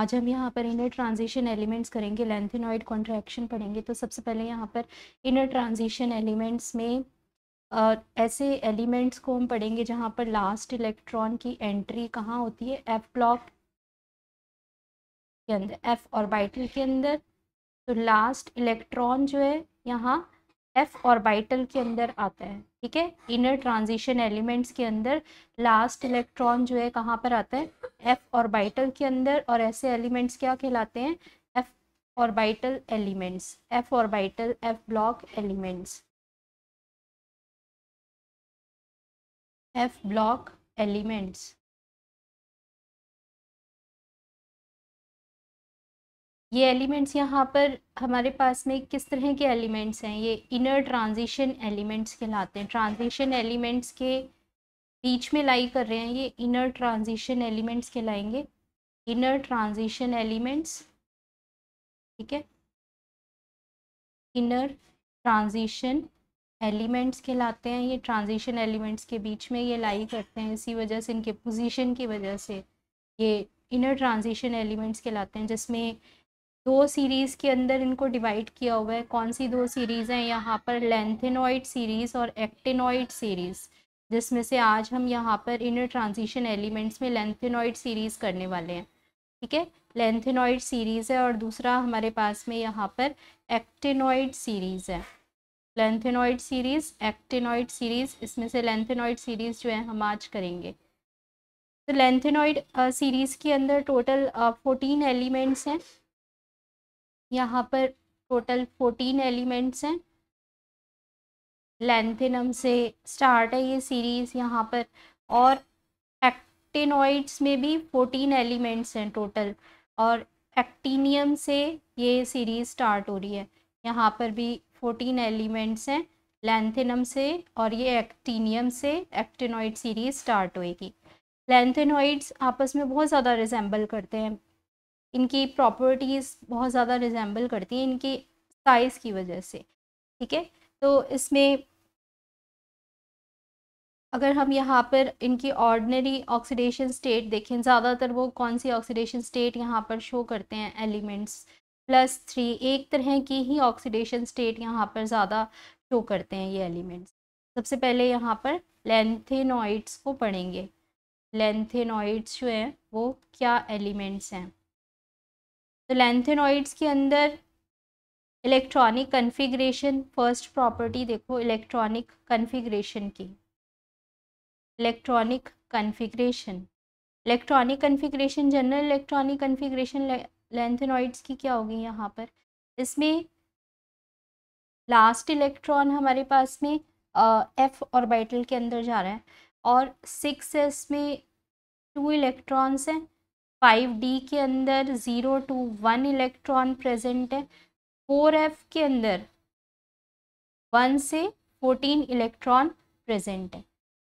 आज हम यहाँ पर इनर ट्रांजिशन एलिमेंट्स करेंगे लेंथेनॉइड कॉन्ट्रैक्शन पढ़ेंगे तो सबसे पहले यहाँ पर इनर ट्रांजिशन एलिमेंट्स में और ऐसे एलिमेंट्स को हम पढ़ेंगे जहाँ पर लास्ट इलेक्ट्रॉन की एंट्री कहाँ होती है एफ ब्लॉक के अंदर एफ ऑर्बिटल के अंदर तो लास्ट इलेक्ट्रॉन जो है यहाँ एफ ऑर्बिटल के अंदर आता है ठीक है इनर ट्रांजिशन एलिमेंट्स के अंदर लास्ट इलेक्ट्रॉन जो है कहाँ पर आता है एफ ऑर्बिटल के अंदर और ऐसे एलिमेंट्स क्या कहलाते हैं F orbital elements F orbital F block elements F block elements ये एलिमेंट्स यहाँ पर हमारे पास में किस तरह के एलिमेंट्स हैं ये इनर ट्रांजिशन एलिमेंट्स कहलाते हैं ट्रांजिशन एलिमेंट्स के बीच में लाई कर रहे हैं ये इनर ट्रांजिशन एलिमेंट्स कहलाएंगे इनर ट्रांजिशन एलिमेंट्स ठीक है इनर ट्रांजिशन एलिमेंट्स कहलाते हैं ये ट्रांजिशन एलिमेंट्स के बीच में ये लाई करते हैं इसी वजह से इनके पोजिशन की वजह से ये इनर ट्रांजिशन एलिमेंट्स कहलाते हैं जिसमें दो सीरीज़ के अंदर इनको डिवाइड किया हुआ है कौन सी दो सीरीज़ हैं यहाँ पर लेंथेनॉइड सीरीज़ और एक्टेनॉइड सीरीज़ जिसमें से आज हम यहाँ पर इनर ट्रांजिशन एलिमेंट्स में लेंथेनॉइड सीरीज़ करने वाले हैं ठीक है लेंथेनॉइड सीरीज़ है और दूसरा हमारे पास में यहाँ पर एक्टेनॉइड सीरीज़ है लेंथेनॉइड सीरीज़ एक्टेनॉइड सीरीज़ इसमें से लेंथेनॉइड सीरीज़ जो है हम आज करेंगे तो लेंथेनॉइड सीरीज़ के अंदर टोटल फोर्टीन एलिमेंट्स हैं यहाँ पर टोटल फोर्टीन एलिमेंट्स हैं लेंथेनम से स्टार्ट है ये सीरीज़ यहाँ पर और एक्टिनोइड्स में भी फोर्टीन एलिमेंट्स हैं टोटल और एक्टिनियम से ये सीरीज़ स्टार्ट हो रही है यहाँ पर भी फोर्टीन एलिमेंट्स हैं लेंथिनम से और ये एक्टिनियम से एक्टिनोइड सीरीज स्टार्ट होएगी लेंथेनोइड्स आपस में बहुत ज़्यादा रिजेंबल करते हैं इनकी प्रॉपर्टीज़ बहुत ज़्यादा रिजेंबल करती हैं इनकी साइज़ की वजह से ठीक है तो इसमें अगर हम यहाँ पर इनकी ऑर्डनरी ऑक्सीडेशन स्टेट देखें ज़्यादातर वो कौन सी ऑक्सीडेशन स्टेट यहाँ पर शो करते हैं एलिमेंट्स प्लस थ्री एक तरह की ही ऑक्सीडेशन स्टेट यहाँ पर ज़्यादा शो करते हैं ये एलिमेंट्स सबसे पहले यहाँ पर लेंथेनॉइड्स को पढ़ेंगे लेंथेनॉइड्स जो हैं वो क्या एलिमेंट्स हैं तो लेंथेनॉइड्स के अंदर इलेक्ट्रॉनिक कन्फिग्रेशन फर्स्ट प्रॉपर्टी देखो इलेक्ट्रॉनिक कन्फिग्रेशन की electronic configuration electronic configuration general electronic configuration lanthanoids की क्या होगी यहाँ पर इसमें लास्ट इलेक्ट्रॉन हमारे पास में एफ ऑर्बिटल के अंदर जा रहा है और सिक्स एस में टू इलेक्ट्रॉन्स हैं फाइव डी के अंदर zero to one electron present है फोर एफ के अंदर वन से फोर्टीन इलेक्ट्रॉन प्रेजेंट है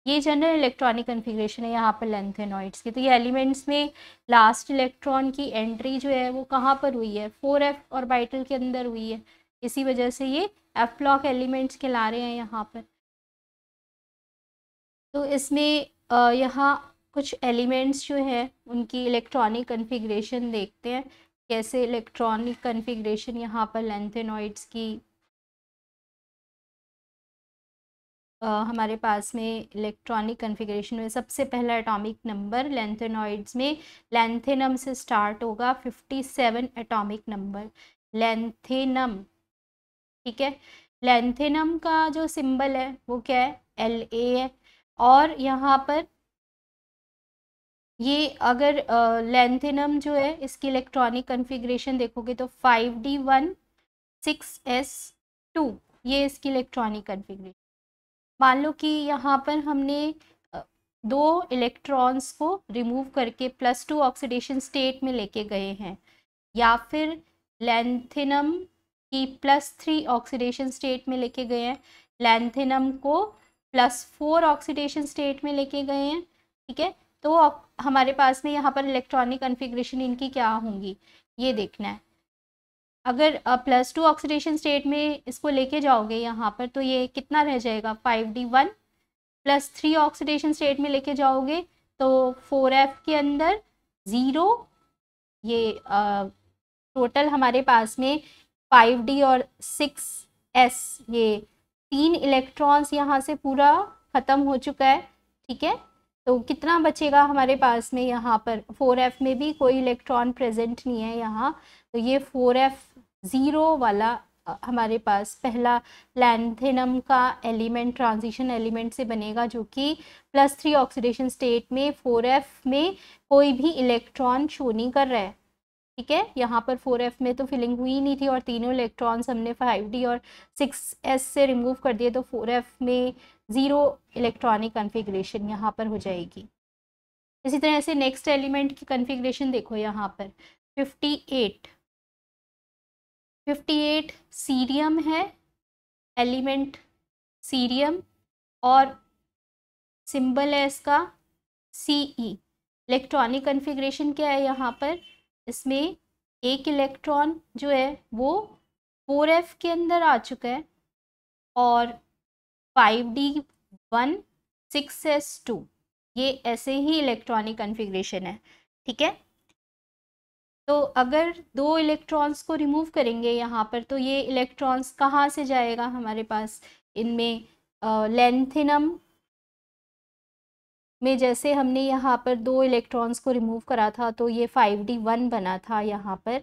ये जनरल इलेक्ट्रॉनिक कन्फिग्रेशन है यहाँ पर लेंथेनॉइड्स की तो ये एलिमेंट्स में लास्ट इलेक्ट्रॉन की एंट्री जो है वो कहाँ पर हुई है फोर एफ और बाइटल के अंदर हुई है इसी वजह से ये एफ ब्लॉक एलिमेंट्स के ला रहे हैं यहाँ पर तो इसमें यहाँ कुछ एलिमेंट्स जो हैं उनकी इलेक्ट्रॉनिक कन्फिग्रेशन देखते हैं कैसे इलेक्ट्रॉनिक कन्फिग्रेशन यहाँ पर लेंथेनॉइड्स की आ, हमारे पास में इलेक्ट्रॉनिक कन्फिग्रेशन में सबसे पहला एटॉमिक नंबर लेंथेनॉइड्स में लेंथेनम से स्टार्ट होगा fifty seven atomic number lanthanum ठीक है लेंथेनम का जो सिंबल है वो क्या है एल ए है और यहाँ पर ये अगर लेंथिनम जो है इसकी इलेक्ट्रॉनिक कन्फिग्रेशन देखोगे तो five D one six S two ये इसकी इलेक्ट्रॉनिक कन्फिग्रेशन मान लो कि यहाँ पर हमने दो इलेक्ट्रॉन्स को रिमूव करके प्लस टू ऑक्सीडेशन स्टेट में लेके गए हैं या फिर लेंथेनम की प्लस थ्री ऑक्सीडेशन स्टेट में लेके गए हैं लेंथिनम को प्लस फोर ऑक्सीडेशन स्टेट में लेके गए हैं ठीक है तो हमारे पास में यहाँ पर इलेक्ट्रॉनिक कन्फिग्रेशन इनकी क्या होंगी ये देखना है अगर प्लस टू ऑक्सीडेशन स्टेट में इसको लेके जाओगे यहाँ पर तो ये कितना रह जाएगा five D one plus three oxidation state में लेके जाओगे तो फोर एफ के अंदर ज़ीरो ये टोटल हमारे पास में फाइव डी और सिक्स एस ये तीन इलेक्ट्रॉन्स यहाँ से पूरा ख़त्म हो चुका है ठीक है तो कितना बचेगा हमारे पास में यहाँ पर फोर एफ में भी कोई इलेक्ट्रॉन प्रेजेंट नहीं है यहाँ तो ये फोर एफ ज़ीरो वाला हमारे पास पहला लैंथेनम का एलिमेंट ट्रांजिशन एलिमेंट से बनेगा जो कि प्लस थ्री ऑक्सीडेशन स्टेट में फोर एफ में कोई भी इलेक्ट्रॉन शो नहीं कर रहा है ठीक है यहाँ पर फोर एफ में तो फिलिंग हुई नहीं थी और तीनों इलेक्ट्रॉन्स हमने फाइव डी और सिक्स एस से रिमूव कर दिए तो फोर एफ में ज़ीरो इलेक्ट्रॉनिक कन्फिग्रेशन यहाँ पर हो जाएगी इसी तरह से नेक्स्ट एलिमेंट की कन्फिग्रेशन देखो यहाँ पर fifty eight fifty eight cerium है एलिमेंट सीरियम और सिंबल है इसका सी ई इलेक्ट्रॉनिक कन्फिग्रेशन क्या है यहाँ पर इसमें एक इलेक्ट्रॉन जो है वो फोर एफ के अंदर आ चुका है और five D one six S two ये ऐसे ही इलेक्ट्रॉनिक कन्फिग्रेशन है ठीक है तो अगर दो इलेक्ट्रॉन्स को रिमूव करेंगे यहाँ पर तो ये इलेक्ट्रॉन्स कहाँ से जाएगा हमारे पास इनमें लेंथिनम में जैसे हमने यहाँ पर दो इलेक्ट्रॉन्स को रिमूव करा था तो ये फाइव डी वन बना था यहाँ पर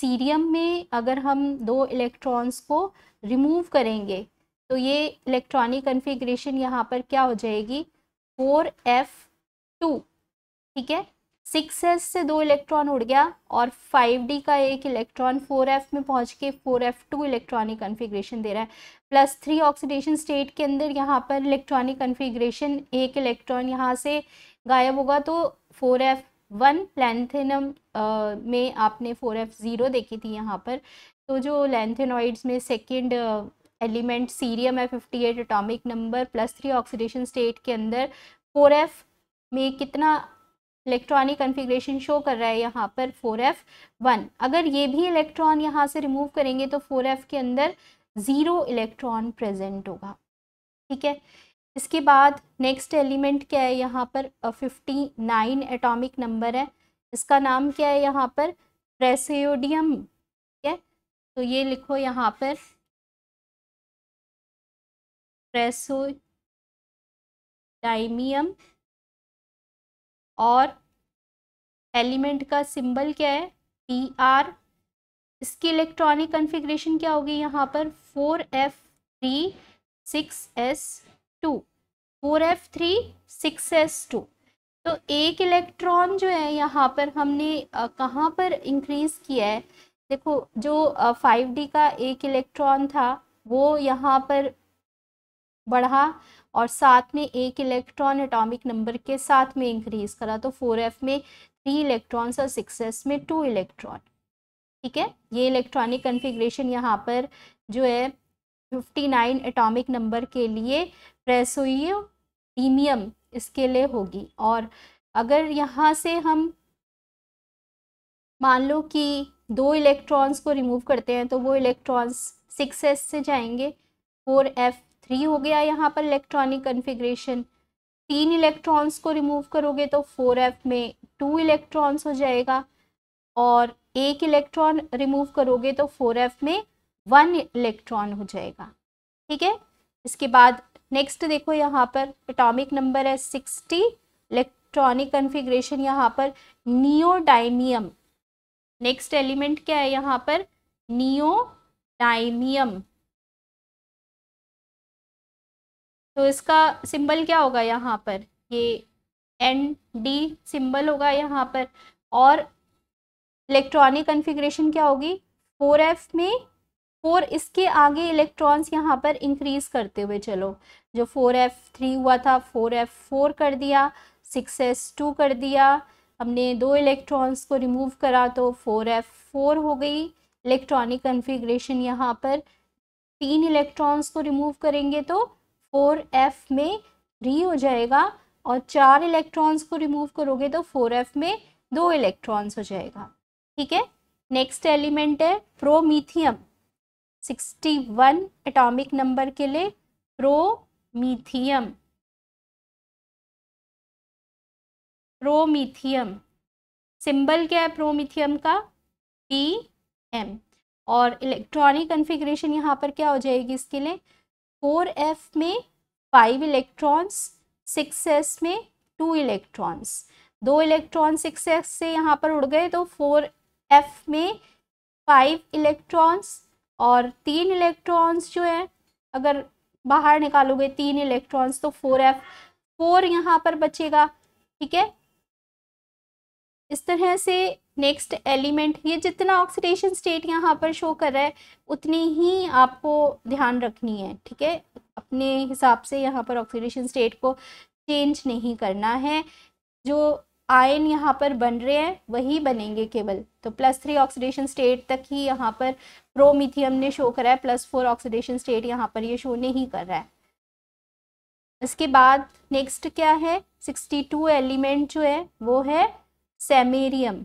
सीरियम में अगर हम दो इलेक्ट्रॉन्स को रिमूव करेंगे तो ये इलेक्ट्रॉनिक कन्फिग्रेशन यहाँ पर क्या हो जाएगी फोर एफ टू ठीक है सिक्स एस से दो इलेक्ट्रॉन उड़ गया और फाइव डी का एक इलेक्ट्रॉन फोर एफ में पहुंच के four F two electronic configuration दे रहा है प्लस थ्री ऑक्सीडेशन स्टेट के अंदर यहाँ पर इलेक्ट्रॉनिक कन्फिग्रेशन एक इलेक्ट्रॉन यहाँ से गायब होगा तो फोर एफ वन लैंथेनम में आपने फोर एफ ज़ीरो देखी थी यहाँ पर तो जो लैंथेनॉइड्स में सेकेंड एलिमेंट सीरियम है fifty eight atomic number plus three oxidation state के अंदर फोर एफ में कितना इलेक्ट्रॉनिक कन्फिग्रेशन शो कर रहा है यहाँ पर फोर एफ वन अगर ये भी इलेक्ट्रॉन यहाँ से रिमूव करेंगे तो फोर एफ के अंदर ज़ीरो इलेक्ट्रॉन प्रेजेंट होगा ठीक है इसके बाद नेक्स्ट एलिमेंट क्या है यहाँ पर फिफ्टी नाइन एटॉमिक नंबर है इसका नाम क्या है यहाँ पर प्रेसियोडियम ठीक है तो ये लिखो यहाँ पर डाइमियम और एलिमेंट का सिंबल क्या है पी आर इसकी इलेक्ट्रॉनिक कन्फिग्रेशन क्या होगी यहाँ पर four F three six S two four F three six S two तो एक इलेक्ट्रॉन जो है यहाँ पर हमने कहाँ पर इंक्रीज़ किया है देखो जो फाइव डी का एक इलेक्ट्रॉन था वो यहाँ पर बढ़ा और साथ में एक इलेक्ट्रॉन एटॉमिक नंबर के साथ में इंक्रीज करा तो फोर एफ में थ्री इलेक्ट्रॉन्स और सिक्स एस में टू इलेक्ट्रॉन ठीक है ये इलेक्ट्रॉनिक कन्फिग्रेशन यहाँ पर जो है फिफ्टी नाइन एटॉमिक नंबर के लिए प्रेस हुई प्रीमियम इसके लिए होगी और अगर यहाँ से हम मान लो कि दो इलेक्ट्रॉन्स को रिमूव करते हैं तो वो इलेक्ट्रॉन्स सिक्स एस से जाएंगे फोर एफ थ्री हो गया यहाँ पर इलेक्ट्रॉनिक कन्फिग्रेशन तीन इलेक्ट्रॉन्स को रिमूव करोगे तो फोर एफ में टू इलेक्ट्रॉन्स हो जाएगा और एक इलेक्ट्रॉन रिमूव करोगे तो फोर एफ में वन इलेक्ट्रॉन हो जाएगा ठीक है इसके बाद नेक्स्ट देखो यहाँ पर एटॉमिक नंबर है सिक्सटी इलेक्ट्रॉनिक कन्फिग्रेशन यहाँ पर नियोडाइमियम नेक्स्ट एलिमेंट क्या है यहाँ पर नियोडाइमियम तो इसका सिंबल क्या होगा यहाँ पर ये एन डी सिंबल होगा यहाँ पर और इलेक्ट्रॉनिक कन्फिग्रेशन क्या होगी फोर एफ में फोर इसके आगे इलेक्ट्रॉन्स यहाँ पर इंक्रीज करते हुए चलो जो फोर एफ थ्री हुआ था फोर एफ फोर कर दिया सिक्स एस टू कर दिया हमने दो इलेक्ट्रॉन्स को रिमूव करा तो फोर एफ फोर हो गई इलेक्ट्रॉनिक कन्फिग्रेशन यहाँ पर तीन इलेक्ट्रॉन्स को रिमूव करेंगे तो फोर एफ में थ्री हो जाएगा और चार इलेक्ट्रॉन्स को रिमूव करोगे तो फोर एफ में दो इलेक्ट्रॉन्स हो जाएगा ठीक है नेक्स्ट एलिमेंट है promethium sixty one atomic number के लिए प्रोमीथियम प्रोमीथियम सिंबल क्या है प्रोमीथियम का पी एम और इलेक्ट्रॉनिक कन्फिग्रेशन यहाँ पर क्या हो जाएगी इसके लिए फोर एफ में फाइव इलेक्ट्रॉन्स सिक्स एस में टू इलेक्ट्रॉन्स दो इलेक्ट्रॉन सिक्स एस से यहाँ पर उड़ गए तो फोर एफ में फाइव इलेक्ट्रॉन्स और तीन इलेक्ट्रॉन्स जो है अगर बाहर निकालोगे तीन इलेक्ट्रॉन्स तो फोर एफ फोर यहाँ पर बचेगा ठीक है इस तरह से नेक्स्ट एलिमेंट ये जितना ऑक्सीडेशन स्टेट यहाँ पर शो कर रहा है उतनी ही आपको ध्यान रखनी है ठीक है अपने हिसाब से यहाँ पर ऑक्सीडेशन स्टेट को चेंज नहीं करना है जो आयन यहाँ पर बन रहे हैं वही बनेंगे केवल तो प्लस थ्री ऑक्सीडेशन स्टेट तक ही यहाँ पर प्रोमिथियम ने शो करा है प्लस फोर ऑक्सीडेशन स्टेट यहाँ पर ये यह शो नहीं कर रहा है इसके बाद नेक्स्ट क्या है सिक्सटी टू एलिमेंट जो है वो है सेमेरियम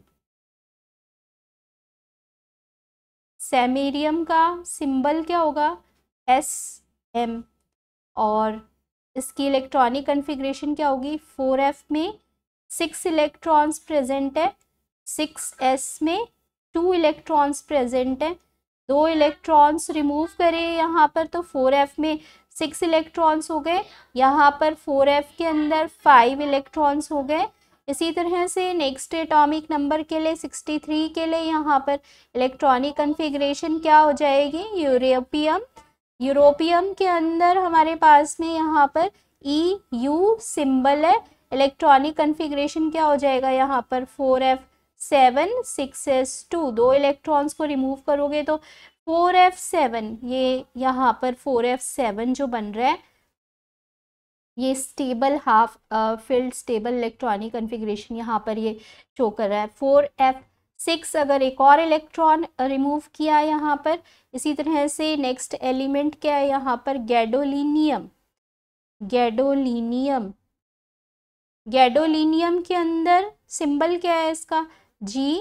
सेमेरियम का सिंबल क्या होगा एस एम और इसकी इलेक्ट्रॉनिक कन्फिग्रेशन क्या होगी फोर एफ में सिक्स इलेक्ट्रॉन्स प्रेजेंट है सिक्स एस में टू इलेक्ट्रॉन्स प्रेजेंट है दो इलेक्ट्रॉन्स रिमूव करें यहाँ पर तो फोर एफ में सिक्स इलेक्ट्रॉन्स हो गए यहाँ पर फोर एफ के अंदर फाइव इलेक्ट्रॉन्स हो गए इसी तरह से नेक्स्ट एटॉमिक नंबर के लिए 63 के लिए यहाँ पर इलेक्ट्रॉनिक कन्फिग्रेशन क्या हो जाएगी यूरोपियम यूरोपियम के अंदर हमारे पास में यहाँ पर ई यू सिंबल है इलेक्ट्रॉनिक कन्फिग्रेशन क्या हो जाएगा यहाँ पर four F seven six S two दो इलेक्ट्रॉन्स को रिमूव करोगे तो फोर एफ सेवन ये यहाँ पर फोर एफ सेवन जो बन रहा है ये stable half filled stable electronic configuration यहाँ पर ये शो कर रहा है फोर एफ सिक्स अगर एक और इलेक्ट्रॉन रिमूव किया यहाँ पर इसी तरह से नेक्स्ट एलिमेंट क्या है यहाँ पर गैडोलिनियम गैडोलिनियम गैडोलिनियम के अंदर सिंबल क्या है इसका जी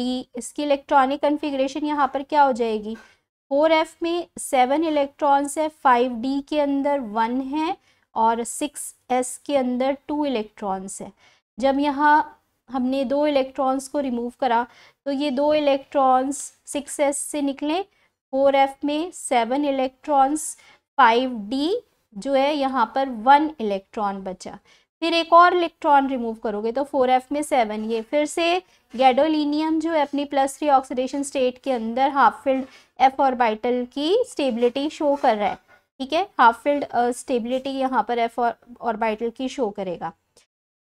डी इसकी इलेक्ट्रॉनिक कन्फिग्रेशन यहाँ पर क्या हो जाएगी फोर एफ में सेवन इलेक्ट्रॉन्स है फाइव डी के अंदर वन है और सिक्स एस के अंदर टू इलेक्ट्रॉन्स है जब यहाँ हमने दो इलेक्ट्रॉन्स को रिमूव करा तो ये दो इलेक्ट्रॉन्स सिक्स एस से निकले फोर एफ में सेवन इलेक्ट्रॉन्स फाइव डी जो है यहाँ पर वन इलेक्ट्रॉन बचा फिर एक और इलेक्ट्रॉन रिमूव करोगे तो फोर एफ में सेवन ये फिर से गैडोलिनियम जो है अपनी प्लस थ्री ऑक्सीडेशन स्टेट के अंदर हाफ फील्ड एफ ऑर्बिटल की स्टेबिलिटी शो कर रहा है ठीक है हाफ फील्ड स्टेबिलिटी यहाँ पर एफ ऑर्बिटल की शो करेगा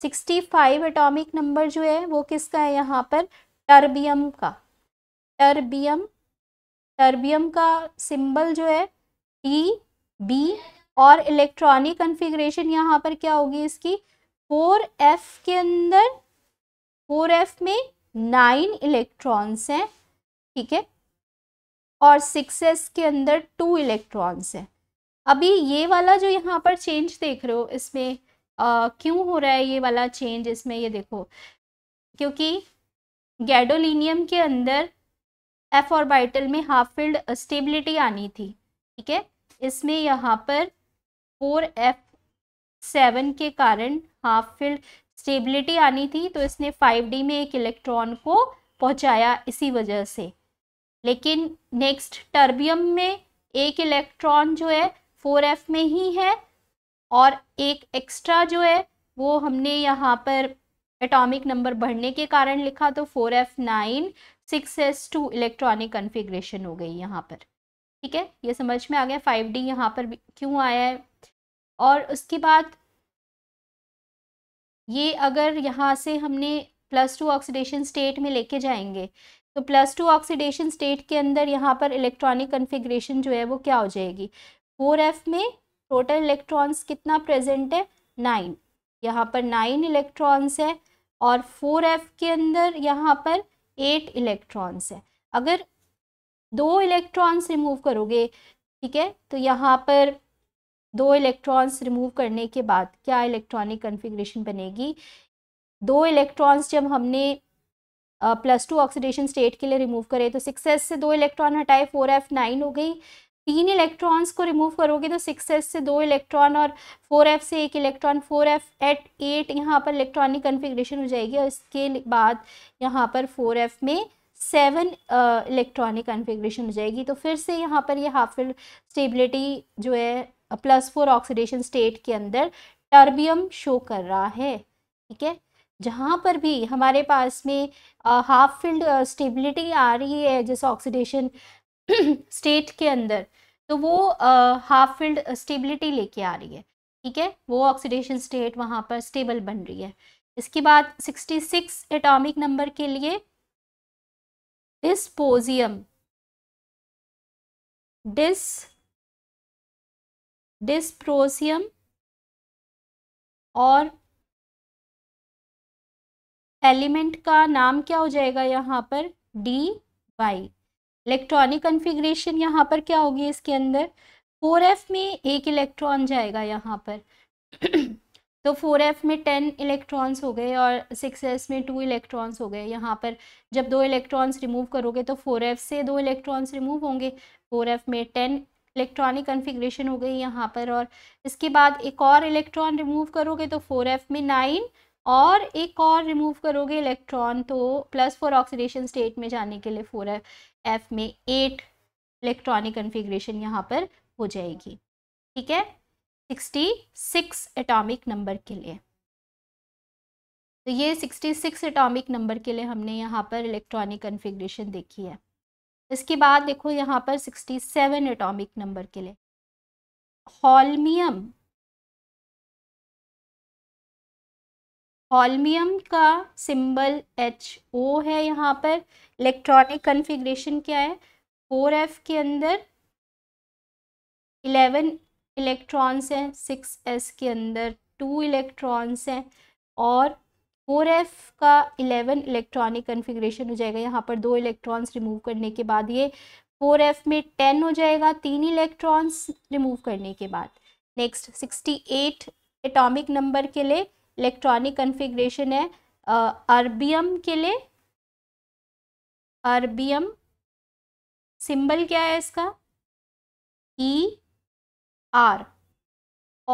65 एटॉमिक नंबर जो है वो किसका है यहाँ पर टर्बियम का टर्बियम टर्बियम का सिंबल जो है टी बी और इलेक्ट्रॉनिक कन्फिग्रेशन यहाँ पर क्या होगी इसकी फोर एफ के अंदर फोर एफ में नाइन इलेक्ट्रॉन्स हैं ठीक है और सिक्स एस के अंदर टू इलेक्ट्रॉन्स हैं अभी ये वाला जो यहाँ पर चेंज देख रहे हो इसमें क्यों हो रहा है ये वाला चेंज इसमें ये देखो क्योंकि गैडोलिनियम के अंदर एफ ऑर्बिटल में हाफ फील्ड स्टेबिलिटी आनी थी ठीक है इसमें यहाँ पर फोर एफ सेवन के कारण हाफ फील्ड स्टेबिलिटी आनी थी तो इसने फाइव डी में एक इलेक्ट्रॉन को पहुंचाया इसी वजह से लेकिन नेक्स्ट टर्बियम में एक इलेक्ट्रॉन जो है फोर एफ में ही है और एक एक्स्ट्रा जो है वो हमने यहाँ पर एटॉमिक नंबर बढ़ने के कारण लिखा तो four F nine six S two electronic configuration हो गई यहाँ पर ठीक है ये समझ में आ गया फाइव डी यहाँ पर क्यों आया है और उसके बाद ये अगर यहाँ से हमने प्लस टू ऑक्सीडेशन स्टेट में लेके जाएंगे तो प्लस टू ऑक्सीडेशन स्टेट के अंदर यहाँ पर इलेक्ट्रॉनिक कन्फिग्रेशन जो है वो क्या हो जाएगी फोर एफ में टोटल इलेक्ट्रॉन्स कितना प्रेजेंट है नाइन यहाँ पर नाइन इलेक्ट्रॉन्स है और फोर एफ के अंदर यहाँ पर एट इलेक्ट्रॉन्स है अगर दो इलेक्ट्रॉन्स रिमूव करोगे ठीक है तो यहाँ पर दो इलेक्ट्रॉन्स रिमूव करने के बाद क्या इलेक्ट्रॉनिक कन्फिग्रेशन बनेगी दो इलेक्ट्रॉन्स जब हमने प्लस टू ऑक्सीडेशन स्टेट के लिए रिमूव करे तो सिक्स एस से दो इलेक्ट्रॉन हटाए फोर एफ नाइन हो गई तीन इलेक्ट्रॉन्स को रिमूव करोगे तो सिक्स एस से दो इलेक्ट्रॉन और फोर एफ से एक electron four F eight eight यहाँ पर इलेक्ट्रॉनिक कन्फिग्रेशन हो जाएगी और इसके बाद यहाँ पर फोर एफ में सेवन इलेक्ट्रॉनिक कन्फिग्रेशन हो जाएगी तो फिर से यहाँ पर यह हाफ फिल स्टेबिलिटी जो है प्लस फोर ऑक्सीडेशन स्टेट के अंदर टर्बियम शो कर रहा है ठीक है जहाँ पर भी हमारे पास में हाफ फील्ड स्टेबिलिटी आ रही है जैसे ऑक्सीडेशन स्टेट के अंदर तो वो हाफ फील्ड स्टेबिलिटी लेके आ रही है ठीक है वो ऑक्सीडेशन स्टेट वहाँ पर स्टेबल बन रही है इसके बाद 66 एटॉमिक नंबर के लिए डिस्पोजियम डिस डिस्प्रोसियम और एलिमेंट का नाम क्या हो जाएगा यहाँ पर डी वाई इलेक्ट्रॉनिक कन्फिग्रेशन यहाँ पर क्या होगी इसके अंदर फोर एफ में एक इलेक्ट्रॉन जाएगा यहाँ पर तो फोर एफ में टेन इलेक्ट्रॉन्स हो गए और सिक्स एस में टू इलेक्ट्रॉन्स हो गए यहाँ पर जब दो इलेक्ट्रॉन्स रिमूव करोगे तो फोर एफ से दो इलेक्ट्रॉन्स रिमूव होंगे फोर एफ में टेन इलेक्ट्रॉनिक कन्फिग्रेशन हो गई यहाँ पर और इसके बाद एक और इलेक्ट्रॉन रिमूव करोगे तो फोर एफ में नाइन और एक और रिमूव करोगे इलेक्ट्रॉन तो प्लस फोर ऑक्सीडेशन स्टेट में जाने के लिए फोर एफ में एट इलेक्ट्रॉनिक कन्फिग्रेशन यहाँ पर हो जाएगी ठीक है सिक्सटी सिक्स एटॉमिक नंबर के लिए तो ये सिक्सटी सिक्स एटॉमिक नंबर के लिए हमने यहाँ पर इलेक्ट्रॉनिक कन्फिग्रेशन देखी है इसके बाद देखो यहाँ पर सिक्सटी सेवन एटॉमिक नंबर के लिए हॉलमियम हॉलमियम का सिंबल एच ओ है यहाँ पर इलेक्ट्रॉनिक कन्फिग्रेशन क्या है फोर एफ के अंदर इलेवन इलेक्ट्रॉन्स हैं सिक्स एस के अंदर टू इलेक्ट्रॉन्स हैं और फोर एफ का इलेवन इलेक्ट्रॉनिक कन्फिग्रेशन हो जाएगा यहाँ पर दो इलेक्ट्रॉन्स रिमूव करने के बाद ये फोर एफ में टेन हो जाएगा तीन इलेक्ट्रॉन्स रिमूव करने के बाद next sixty eight atomic number के लिए इलेक्ट्रॉनिक कन्फिग्रेशन है अरबियम के लिए अरबियम सिंबल क्या है इसका ई e, आर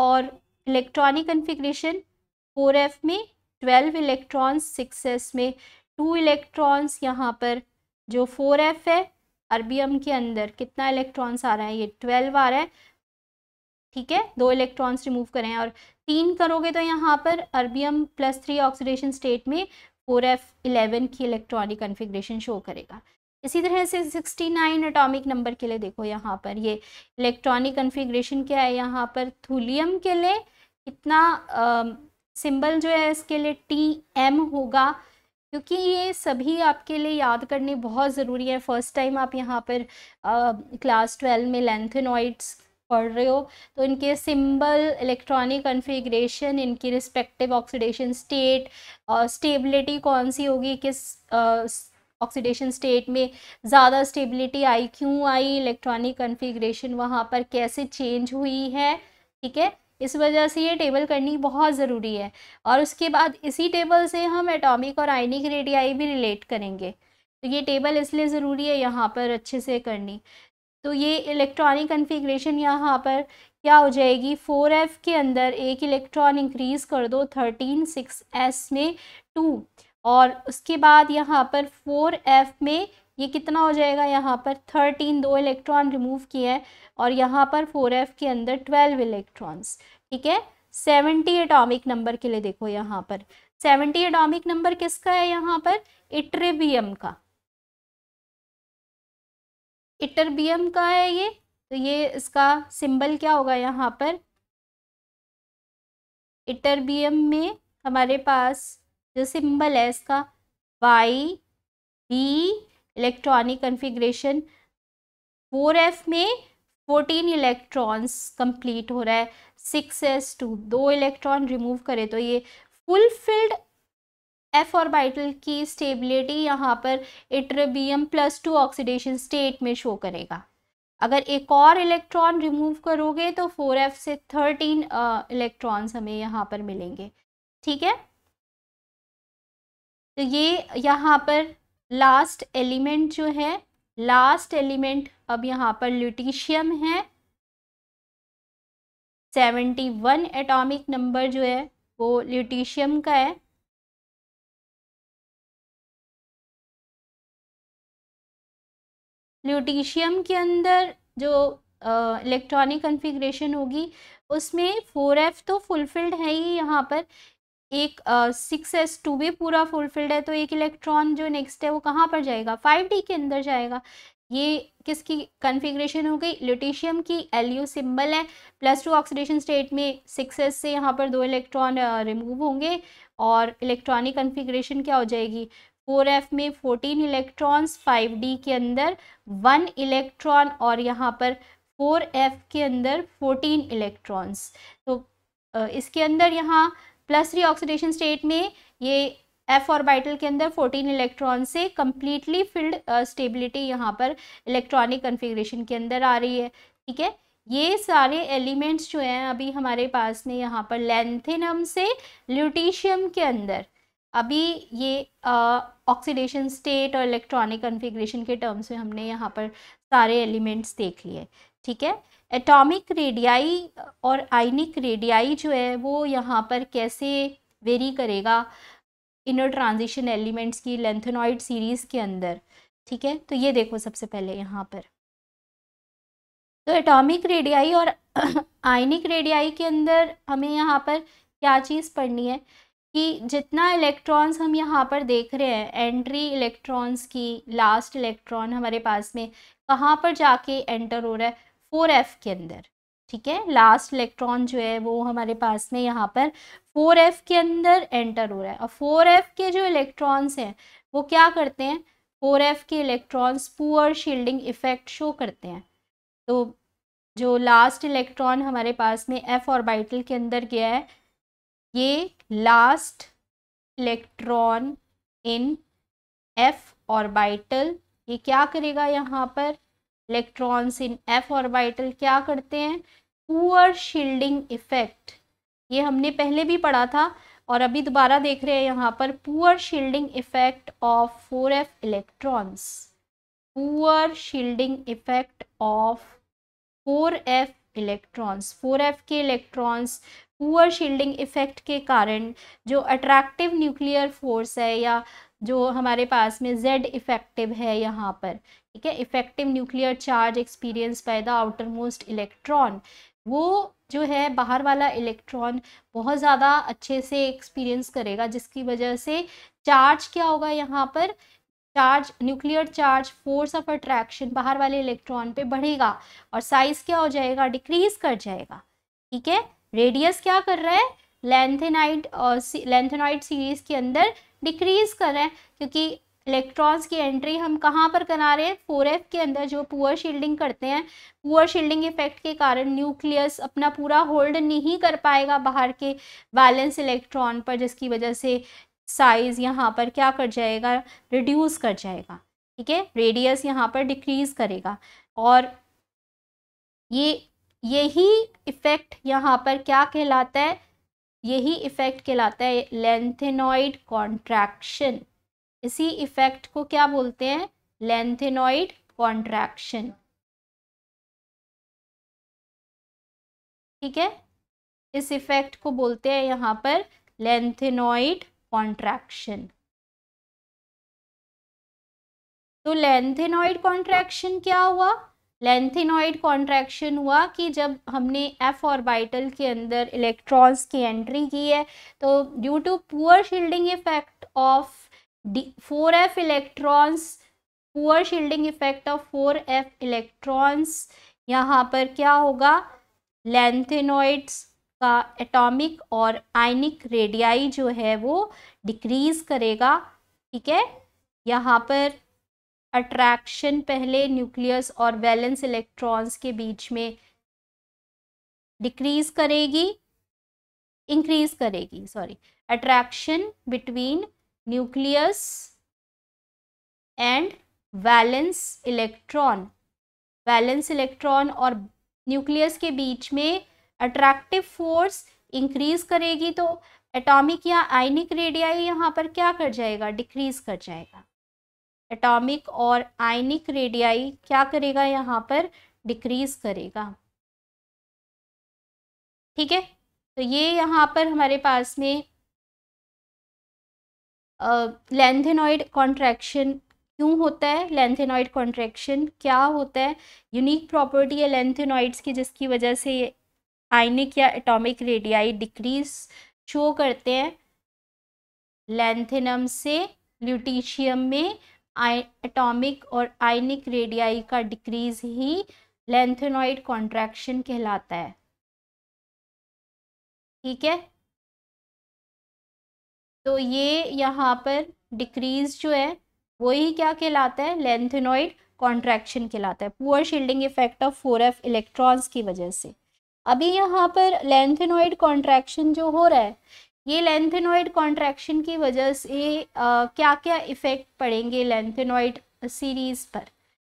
और इलेक्ट्रॉनिक कन्फिग्रेशन फोर एफ में ट्वेल्व इलेक्ट्रॉन्स सिक्स एस में टू इलेक्ट्रॉन्स यहाँ पर जो फोर एफ है अरबियम के अंदर कितना इलेक्ट्रॉन्स आ रहा है ये ट्वेल्व आ रहा है ठीक है दो इलेक्ट्रॉन्स रिमूव करें और तीन करोगे तो यहाँ पर erbium plus three oxidation state में फोर एफ इलेवन की इलेक्ट्रॉनिक कन्फिग्रेशन शो करेगा इसी तरह से सिक्सटी नाइन अटोमिक नंबर के लिए देखो यहाँ पर ये इलेक्ट्रॉनिक कन्फिग्रेशन क्या है यहाँ पर थूलियम के लिए इतना सिंबल जो है इसके लिए टी एम होगा क्योंकि ये सभी आपके लिए याद करने बहुत ज़रूरी है फर्स्ट टाइम आप यहाँ पर क्लास ट्वेल्व में लेंथेनॉइड्स पढ़ रहे हो तो इनके सिंबल इलेक्ट्रॉनिक कन्फिग्रेशन इनकी रिस्पेक्टिव ऑक्सीडेशन स्टेट स्टेबिलिटी कौन सी होगी किस ऑक्सीडेशन uh, स्टेट में ज़्यादा स्टेबिलिटी आई क्यों आई इलेक्ट्रॉनिक कन्फिग्रेशन वहाँ पर कैसे चेंज हुई है ठीक है इस वजह से ये टेबल करनी बहुत ज़रूरी है और उसके बाद इसी टेबल से हम एटॉमिक और आयनिक रेडियाई भी रिलेट करेंगे तो ये टेबल इसलिए ज़रूरी है यहाँ पर अच्छे से करनी तो ये इलेक्ट्रॉनिक कन्फिग्रेशन यहाँ पर क्या हो जाएगी फोर एफ के अंदर एक इलेक्ट्रॉन इंक्रीज कर दो थर्टीन सिक्स एस में टू और उसके बाद यहाँ पर फोर एफ में ये कितना हो जाएगा यहाँ पर थर्टीन दो इलेक्ट्रॉन रिमूव किए हैं और यहाँ पर फोर एफ के अंदर ट्वेल्व इलेक्ट्रॉन्स ठीक है सेवेंटी एटॉमिक नंबर के लिए देखो यहाँ पर सेवेंटी एटॉमिक नंबर किसका है यहाँ पर इट्रिबियम का इटरबियम का है ये तो ये इसका सिंबल क्या होगा यहाँ पर इटरबियम में हमारे पास जो सिंबल है इसका Y B electronic configuration four F में फोर्टीन इलेक्ट्रॉन्स कंप्लीट हो रहा है सिक्स एस टू दो इलेक्ट्रॉन रिमूव करें तो ये फुलफिल्ड एफ ऑर्बिटल की स्टेबिलिटी यहाँ पर ytterbium plus two oxidation state में शो करेगा अगर एक और इलेक्ट्रॉन रिमूव करोगे तो फोर एफ से थर्टीन इलेक्ट्रॉन्स हमें यहाँ पर मिलेंगे ठीक है तो ये यहाँ पर लास्ट एलिमेंट जो है लास्ट एलिमेंट अब यहाँ पर ल्यूटिशियम है सेवेंटी वन एटॉमिक नंबर जो है वो ल्यूटिशियम का है ल्यूटिशियम के अंदर जो इलेक्ट्रॉनिक कन्फिग्रेशन होगी उसमें फोर एफ तो फुलफिल्ड है ही यहाँ पर एक सिक्स एस टू भी पूरा फुलफिल्ड है तो एक इलेक्ट्रॉन जो नेक्स्ट है वो कहाँ पर जाएगा फाइव डी के अंदर जाएगा ये किसकी कन्फिग्रेशन हो गई ल्यूटेशियम की एल यू सिम्बल है प्लस टू ऑक्सीडेशन स्टेट में सिक्स एस से यहाँ पर दो इलेक्ट्रॉन रिमूव होंगे और इलेक्ट्रॉनिक कन्फिग्रेशन क्या हो जाएगी फोर एफ में फोर्टीन इलेक्ट्रॉन्स फाइव डी के अंदर वन इलेक्ट्रॉन और यहाँ पर फोर एफ के अंदर फोर्टीन इलेक्ट्रॉन्स तो इसके अंदर यहाँ प्लस थ्री ऑक्सीडेशन स्टेट में ये एफ ऑर्बिटल के अंदर 14 इलेक्ट्रॉन से कम्प्लीटली फिल्ड स्टेबिलिटी यहाँ पर इलेक्ट्रॉनिक कन्फिग्रेशन के अंदर आ रही है ठीक है ये सारे एलिमेंट्स जो हैं अभी हमारे पास में यहाँ पर लेंथेनम से ल्यूटीशियम के अंदर अभी ये ऑक्सीडेशन स्टेट और इलेक्ट्रॉनिक कन्फिग्रेशन के टर्म्स में हमने यहाँ पर सारे एलिमेंट्स देख लिए ठीक है एटॉमिक रेडियाई और आइनिक रेडियाई जो है वो यहाँ पर कैसे वेरी करेगा इनर ट्रांजिशन एलिमेंट्स की लेंथनॉइड सीरीज़ के अंदर ठीक है तो ये देखो सबसे पहले यहाँ पर तो एटॉमिक रेडियाई और आयनिक रेडियाई के अंदर हमें यहाँ पर क्या चीज़ पढ़नी है कि जितना इलेक्ट्रॉन्स हम यहाँ पर देख रहे हैं एंट्री इलेक्ट्रॉन्स की लास्ट इलेक्ट्रॉन हमारे पास में कहाँ पर जाके एंटर हो रहा है फोर एफ के अंदर ठीक है लास्ट इलेक्ट्रॉन जो है वो हमारे पास में यहाँ पर फोर एफ के अंदर एंटर हो रहा है और फोर एफ के जो इलेक्ट्रॉन्स हैं वो क्या करते हैं फोर एफ के electrons poor shielding effect show करते हैं तो जो लास्ट इलेक्ट्रॉन हमारे पास में एफ ऑर्बिटल के अंदर गया है ये last electron in F orbital ये क्या करेगा यहाँ पर इलेक्ट्रॉन्स इन एफ ऑर्बिटल क्या करते हैं पुअर शील्डिंग इफेक्ट ये हमने पहले भी पढ़ा था और अभी दोबारा देख रहे हैं यहाँ पर poor shielding effect of four F electrons poor shielding effect of four F electrons four F के इलेक्ट्रॉन्स पुअर शील्डिंग इफ़ेक्ट के कारण जो अट्रैक्टिव न्यूक्लियर फोर्स है या जो हमारे पास में जेड इफ़ेक्टिव है यहाँ पर ठीक है effective nuclear charge experience by the outermost electron वो जो है बाहर वाला इलेक्ट्रॉन बहुत ज़्यादा अच्छे से एक्सपीरियंस करेगा जिसकी वजह से चार्ज क्या होगा यहाँ पर charge nuclear charge force of attraction बाहर वाले इलेक्ट्रॉन पे बढ़ेगा और साइज क्या हो जाएगा डिक्रीज कर जाएगा ठीक है रेडियस क्या कर रहा है लेंथेनाइट और लेंथेनाइट सीरीज के अंदर डिक्रीज कर रहा है क्योंकि इलेक्ट्रॉन्स की एंट्री हम कहाँ पर करा रहे हैं फोर एफ के अंदर जो पुअर शील्डिंग करते हैं पुअर शील्डिंग इफेक्ट के कारण न्यूक्लियस अपना पूरा होल्ड नहीं कर पाएगा बाहर के बैलेंस इलेक्ट्रॉन पर जिसकी वजह से साइज़ यहाँ पर क्या कर जाएगा रिड्यूस कर जाएगा ठीक है रेडियस यहाँ पर डिक्रीज करेगा और ये यही इफ़ेक्ट यहाँ पर क्या कहलाता है यही इफ़ेक्ट कहलाता है लेंथेनॉइड कॉन्ट्रैक्शन इसी इफ़ेक्ट को क्या बोलते हैं लेंथेनॉइड कॉन्ट्रैक्शन ठीक है इस इफ़ेक्ट को बोलते हैं यहाँ पर लेंथेनॉइड कॉन्ट्रैक्शन तो लेंथेनॉइड कॉन्ट्रैक्शन क्या हुआ लेंथिनॉइड कॉन्ट्रैक्शन हुआ कि जब हमने एफ ऑर्बिटल के अंदर इलेक्ट्रॉन्स की एंट्री की है तो due to poor shielding effect of D four F electrons poor shielding effect of four F electrons यहाँ पर क्या होगा लेंथेनॉइड्स का एटॉमिक और आयनिक रेडियाई जो है वो डिक्रीज करेगा ठीक है यहाँ पर अट्रैक्शन पहले न्यूक्लियस और वैलेंस इलेक्ट्रॉन्स के बीच में डिक्रीज करेगी इंक्रीज करेगी sorry attraction between nucleus and valence electron valence electron और न्यूक्लियस के बीच में अट्रैक्टिव फोर्स इंक्रीज करेगी तो एटॉमिक या आयनिक रेडियाई यहाँ पर क्या कर जाएगा डिक्रीज कर जाएगा एटॉमिक और आयनिक रेडियाई क्या करेगा यहाँ पर डिक्रीज करेगा ठीक है तो ये यहाँ पर हमारे पास में लेंथेनॉइड कॉन्ट्रैक्शन क्यों होता है लेंथेनॉइड कॉन्ट्रैक्शन क्या होता है यूनिक प्रॉपर्टी है लेंथेनॉइड्स की जिसकी वजह से आयनिक या एटॉमिक रेडियाई डिक्रीज शो करते हैं लेंथेनम से ल्यूटीशियम में एटॉमिक और आयनिक रेडियाई का डिक्रीज ही लेंथेनॉइड कॉन्ट्रैक्शन कहलाता है ठीक है तो ये यहाँ पर डिक्रीज जो है वही क्या कहलाता है लेंथेनॉइड कॉन्ट्रैक्शन कहलाता है poor shielding effect of four F electrons की वजह से अभी यहाँ पर लेंथेनॉइड कॉन्ट्रैक्शन जो हो रहा है ये लेंथेनॉइड कॉन्ट्रैक्शन की वजह से आ, क्या क्या इफेक्ट पड़ेंगे लेंथेनॉइड सीरीज पर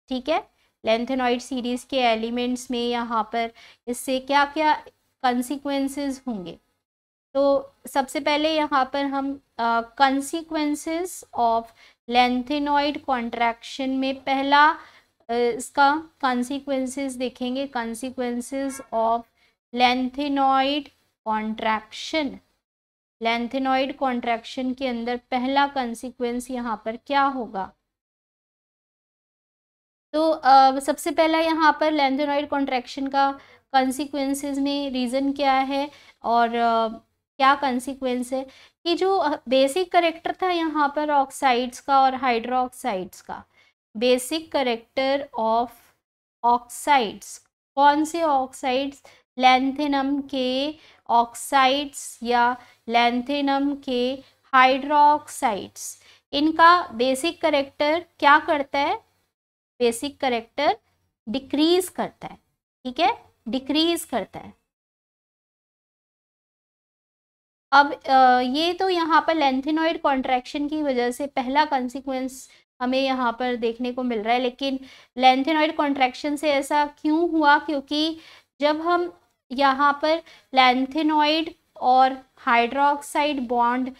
ठीक है लेंथेनॉइड सीरीज के एलिमेंट्स में यहाँ पर इससे क्या क्या कंसिक्वेंसेज होंगे तो सबसे पहले यहाँ पर हम कंसिक्वेंसेस ऑफ लेंथेनॉइड कॉन्ट्रैक्शन में पहला इसका कॉन्सिक्वेंसेज देखेंगे consequences of lanthanoid contraction lanthanoid contraction के अंदर पहला कंसिक्वेंस यहाँ पर क्या होगा तो आ, सबसे पहला यहाँ पर लेंथेनॉइड कॉन्ट्रैक्शन का कंसिक्वेंसेस में रीज़न क्या है और आ, क्या कंसिक्वेंस है कि जो बेसिक करेक्टर था यहाँ पर ऑक्साइड्स का और हाइड्रोक्साइड्स का बेसिक करेक्टर ऑफ ऑक्साइड्स कौन से ऑक्साइड्स लेंथेनम के ऑक्साइड्स या लेंथेनम के हाइड्रोक्साइड्स इनका बेसिक करेक्टर क्या करता है बेसिक करेक्टर डिक्रीज करता है ठीक है डिक्रीज करता है अब ये तो यहाँ पर लेंथेनॉइड कॉन्ट्रैक्शन की वजह से पहला कॉन्सिक्वेंस हमें यहाँ पर देखने को मिल रहा है लेकिन लेंथेनॉइड कॉन्ट्रैक्शन से ऐसा क्यों हुआ क्योंकि जब हम यहाँ पर लेंथेनॉइड और हाइड्रोक्साइड बॉन्ड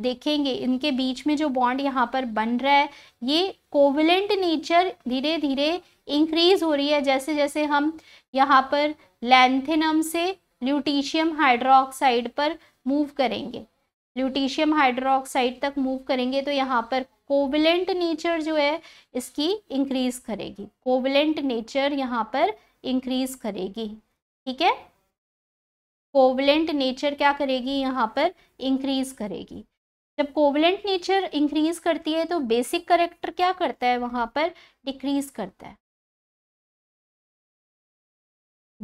देखेंगे इनके बीच में जो बॉन्ड यहाँ पर बन रहा है ये कोविलेंट नेचर धीरे धीरे इंक्रीज हो रही है जैसे जैसे हम यहाँ पर लैंथिनम से ल्यूटीशियम हाइड्रोक्साइड पर मूव करेंगे ल्यूटीशियम हाइड्रोक्साइड तक मूव करेंगे तो यहाँ पर कोविलेंट नेचर जो है इसकी इंक्रीज करेगी कोविलेंट नेचर यहाँ पर इंक्रीज करेगी ठीक है कोवलेंट नेचर क्या करेगी यहाँ पर इंक्रीज करेगी जब कोवलेंट नेचर इंक्रीज करती है तो बेसिक करेक्टर क्या करता है वहाँ पर डिक्रीज करता है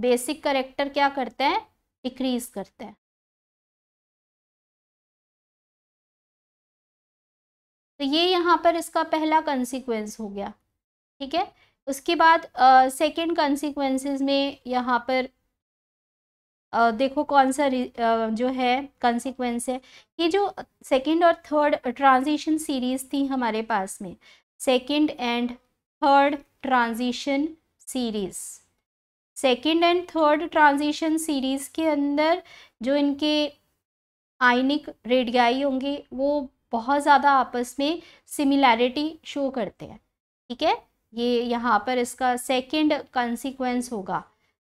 बेसिक करेक्टर क्या करता है डिक्रीज करता है तो ये यहाँ पर इसका पहला कंसिक्वेंस हो गया ठीक है उसके बाद सेकेंड कंसिक्वेंसेज में यहाँ पर देखो कौन सा जो है कंसिक्वेंस है ये जो सेकंड और थर्ड ट्रांजिशन सीरीज थी हमारे पास में second and third transition series second and third transition series के अंदर जो इनके आयनिक रेडियाई होंगे वो बहुत ज़्यादा आपस में सिमिलैरिटी शो करते हैं ठीक है ये यहाँ पर इसका सेकंड कंसिक्वेंस होगा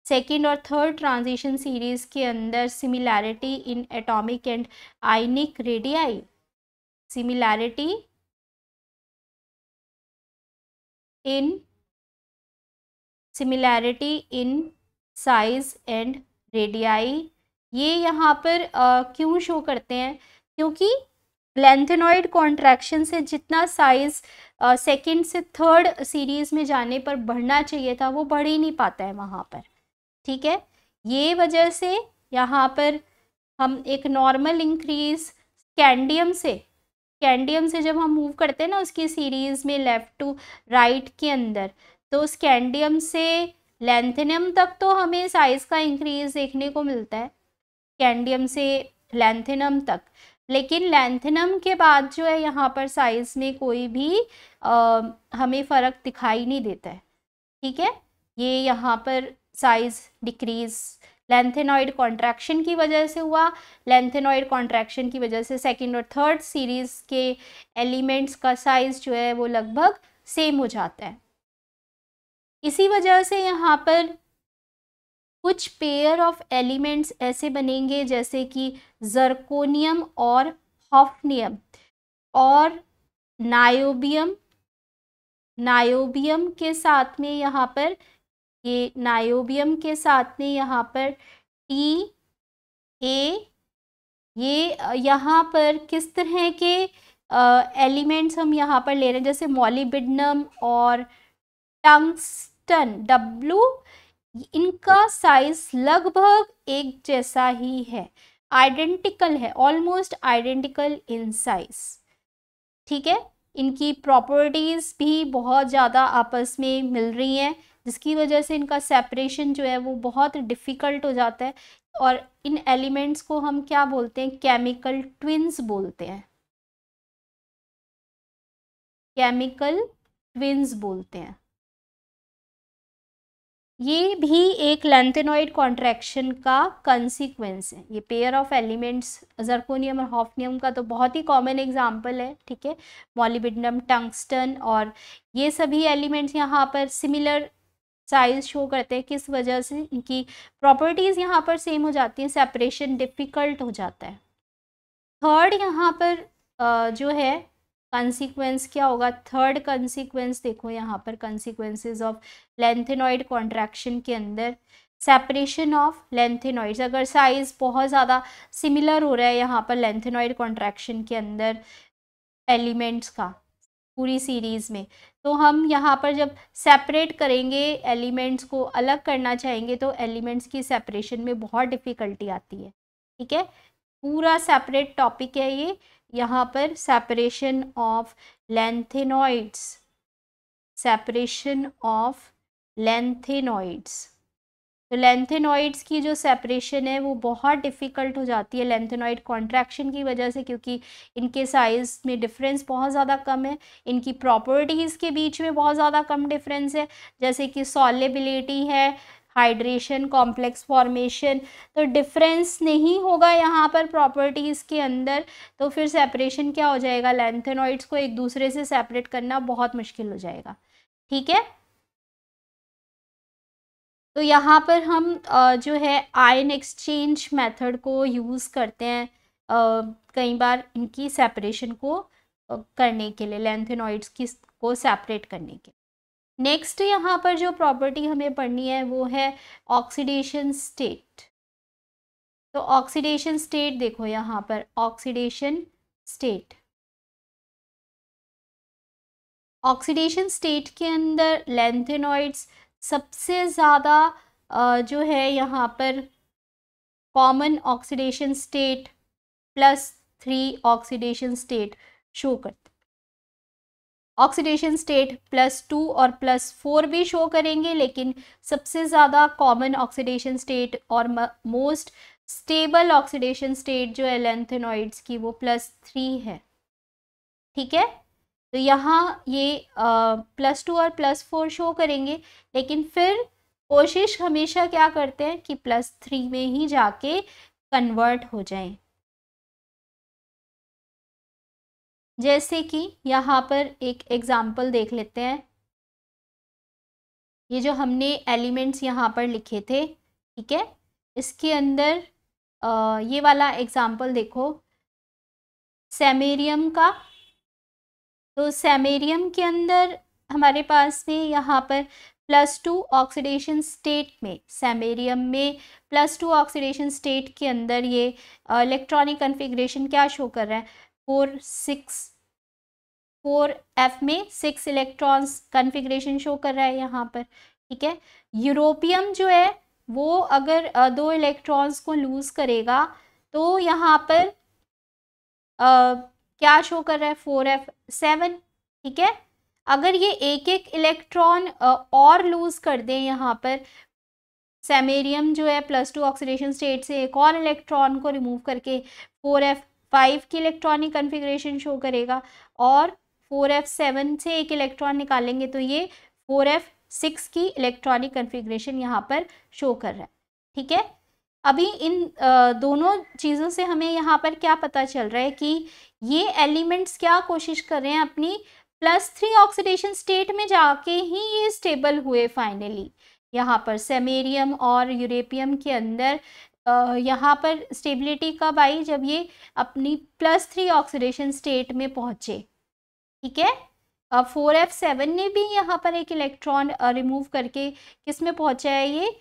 सेकेंड और थर्ड ट्रांजिशन सीरीज के अंदर similarity in atomic and ionic radii similarity in similarity in size and radii ये यहाँ पर uh, क्यों शो करते हैं क्योंकि लेंथेनॉइड कॉन्ट्रैक्शन से जितना साइज सेकेंड से थर्ड सीरीज़ में जाने पर बढ़ना चाहिए था वो बढ़ ही नहीं पाता है वहाँ पर ठीक है ये वजह से यहाँ पर हम एक नॉर्मल इंक्रीज कैंडियम से कैंडियम से जब हम मूव करते हैं ना उसकी सीरीज़ में लेफ़्ट टू राइट के अंदर तो उस कैंडियम से लेंथेनियम तक तो हमें साइज़ का इंक्रीज देखने को मिलता है कैंडियम से लेंथनम तक लेकिन लेंथनम के बाद जो है यहाँ पर साइज़ में कोई भी आ, हमें फ़र्क दिखाई नहीं देता है ठीक है ये यहाँ पर साइज डिक्रीज लेंथेनॉइड कॉन्ट्रैक्शन की वजह से हुआ लेंथेनॉइड कॉन्ट्रैक्शन की वजह से सेकेंड और थर्ड सीरीज के एलिमेंट्स का साइज जो है वो लगभग सेम हो जाता है इसी वजह से यहाँ पर कुछ पेयर ऑफ एलिमेंट्स ऐसे बनेंगे जैसे कि जरकोनियम और हॉफनियम और नायोबियम नायोबियम के साथ में यहाँ पर ये नायोबियम के साथ में यहाँ पर टी ए ये यहाँ पर किस तरह के एलिमेंट्स हम यहाँ पर ले रहे हैं जैसे मॉलीबिडनम और टंगस्टन डब्लू इनका साइज लगभग एक जैसा ही है आइडेंटिकल है ऑलमोस्ट आइडेंटिकल इन साइज ठीक है इनकी प्रॉपर्टीज़ भी बहुत ज़्यादा आपस में मिल रही हैं जिसकी वजह से इनका सेपरेशन जो है वो बहुत डिफ़िकल्ट हो जाता है और इन एलिमेंट्स को हम क्या बोलते हैं केमिकल ट्विन्स बोलते हैं केमिकल ट्विन्स बोलते हैं ये भी एक लेंथेनॉइड कॉन्ट्रैक्शन का कंसिक्वेंस है ये पेयर ऑफ एलिमेंट्स जर्कोनियम और हॉफनियम का तो बहुत ही कॉमन एग्जांपल है ठीक है मॉलिबिडनम टंगस्टन और ये सभी एलिमेंट्स यहाँ पर सिमिलर साइज शो करते हैं किस वजह से इनकी प्रॉपर्टीज़ यहाँ पर सेम हो जाती हैं सेपरेशन डिफ़िकल्ट हो जाता है थर्ड यहाँ पर जो है कंसिक्वेंस क्या होगा थर्ड कंसिक्वेंस देखो यहाँ पर कंसिक्वेंसेज ऑफ लेंथेनॉइड कॉन्ट्रैक्शन के अंदर सेपरेशन ऑफ लेंथेनॉइड्स अगर साइज़ बहुत ज़्यादा सिमिलर हो रहा है यहाँ पर लेंथेनॉइड कॉन्ट्रैक्शन के अंदर एलिमेंट्स का पूरी सीरीज़ में तो हम यहाँ पर जब सेपरेट करेंगे एलिमेंट्स को अलग करना चाहेंगे तो एलिमेंट्स की सेपरेशन में बहुत डिफ़िकल्टी आती है ठीक है पूरा सेपरेट टॉपिक है ये यहाँ पर separation of lanthanoids separation of lanthanoids तो लेंथेनॉइड्स की जो सेपरेशन है वो बहुत डिफ़िकल्ट हो जाती है लेंथेनॉइड कॉन्ट्रैक्शन की वजह से क्योंकि इनके साइज़ में डिफरेंस बहुत ज़्यादा कम है इनकी प्रॉपर्टीज़ के बीच में बहुत ज़्यादा कम डिफरेंस है जैसे कि सॉलेबिलिटी है हाइड्रेशन कॉम्प्लेक्स फॉर्मेशन तो डिफरेंस नहीं होगा यहाँ पर प्रॉपर्टीज़ के अंदर तो फिर सेपरेशन क्या हो जाएगा लेंथेनॉइड्स को एक दूसरे से सेपरेट करना बहुत मुश्किल हो जाएगा ठीक है तो यहाँ पर हम जो है आयन एक्सचेंज मेथड को यूज़ करते हैं कई बार इनकी सेपरेशन को करने के लिए लेंथेनॉइड्स की को सेपरेट करने के नेक्स्ट यहाँ पर जो प्रॉपर्टी हमें पढ़नी है वो है ऑक्सीडेशन स्टेट तो ऑक्सीडेशन स्टेट देखो यहाँ पर ऑक्सीडेशन स्टेट ऑक्सीडेशन स्टेट के अंदर लेंथेनॉइड्स सबसे ज़्यादा जो है यहाँ पर common oxidation state plus three oxidation state show करते ऑक्सीडेशन स्टेट प्लस टू और प्लस फोर भी शो करेंगे लेकिन सबसे ज़्यादा कॉमन ऑक्सीडेशन स्टेट और मोस्ट स्टेबल ऑक्सीडेशन स्टेट जो है लेंथेनॉइड्स की वो प्लस थ्री है ठीक है तो यहाँ ये प्लस टू और प्लस फोर शो करेंगे लेकिन फिर कोशिश हमेशा क्या करते हैं कि प्लस थ्री में ही जाके कन्वर्ट हो जाए जैसे कि यहाँ पर एक एग्ज़ाम्पल देख लेते हैं ये जो हमने एलिमेंट्स यहाँ पर लिखे थे ठीक है इसके अंदर आ, ये वाला एग्ज़ाम्पल देखो सेमेरियम का तो सेमेरियम के अंदर हमारे पास में यहाँ पर प्लस टू ऑक्सीडेशन स्टेट में सेमेरियम में प्लस टू ऑक्सीडेशन स्टेट के अंदर ये इलेक्ट्रॉनिक कन्फिग्रेशन क्या शो कर रहा है फोर सिक्स फोर एफ में सिक्स इलेक्ट्रॉन्स कन्फिग्रेशन शो कर रहा है यहाँ पर ठीक है यूरोपियम जो है वो अगर दो इलेक्ट्रॉन्स को लूज़ करेगा तो यहाँ पर क्या शो कर रहा है फोर एफ सेवन ठीक है अगर ये एक एक इलेक्ट्रॉन और लूज कर दें यहाँ पर सेमेरियम जो है प्लस टू ऑक्सीडेशन स्टेट से एक और इलेक्ट्रॉन को रिमूव करके फोर एफ फाइव की इलेक्ट्रॉनिक कन्फिग्रेशन शो करेगा और फोर एफ सेवन से एक इलेक्ट्रॉन निकालेंगे तो ये फोर एफ सिक्स की इलेक्ट्रॉनिक कन्फिग्रेशन यहाँ पर शो कर रहा है ठीक है अभी इन दोनों चीज़ों से हमें यहाँ पर क्या पता चल रहा है कि ये एलिमेंट्स क्या कोशिश कर रहे हैं अपनी प्लस थ्री ऑक्सीडेशन स्टेट में जाके ही ये स्टेबल हुए फाइनली यहाँ पर सेमेरियम और यूरेपियम के अंदर यहाँ पर स्टेबिलिटी कब आई जब ये अपनी प्लस थ्री ऑक्सीडेशन स्टेट में पहुँचे ठीक है अब फोर एफ सेवन ने भी यहाँ पर एक इलेक्ट्रॉन रिमूव करके किस में पहुँचा है ये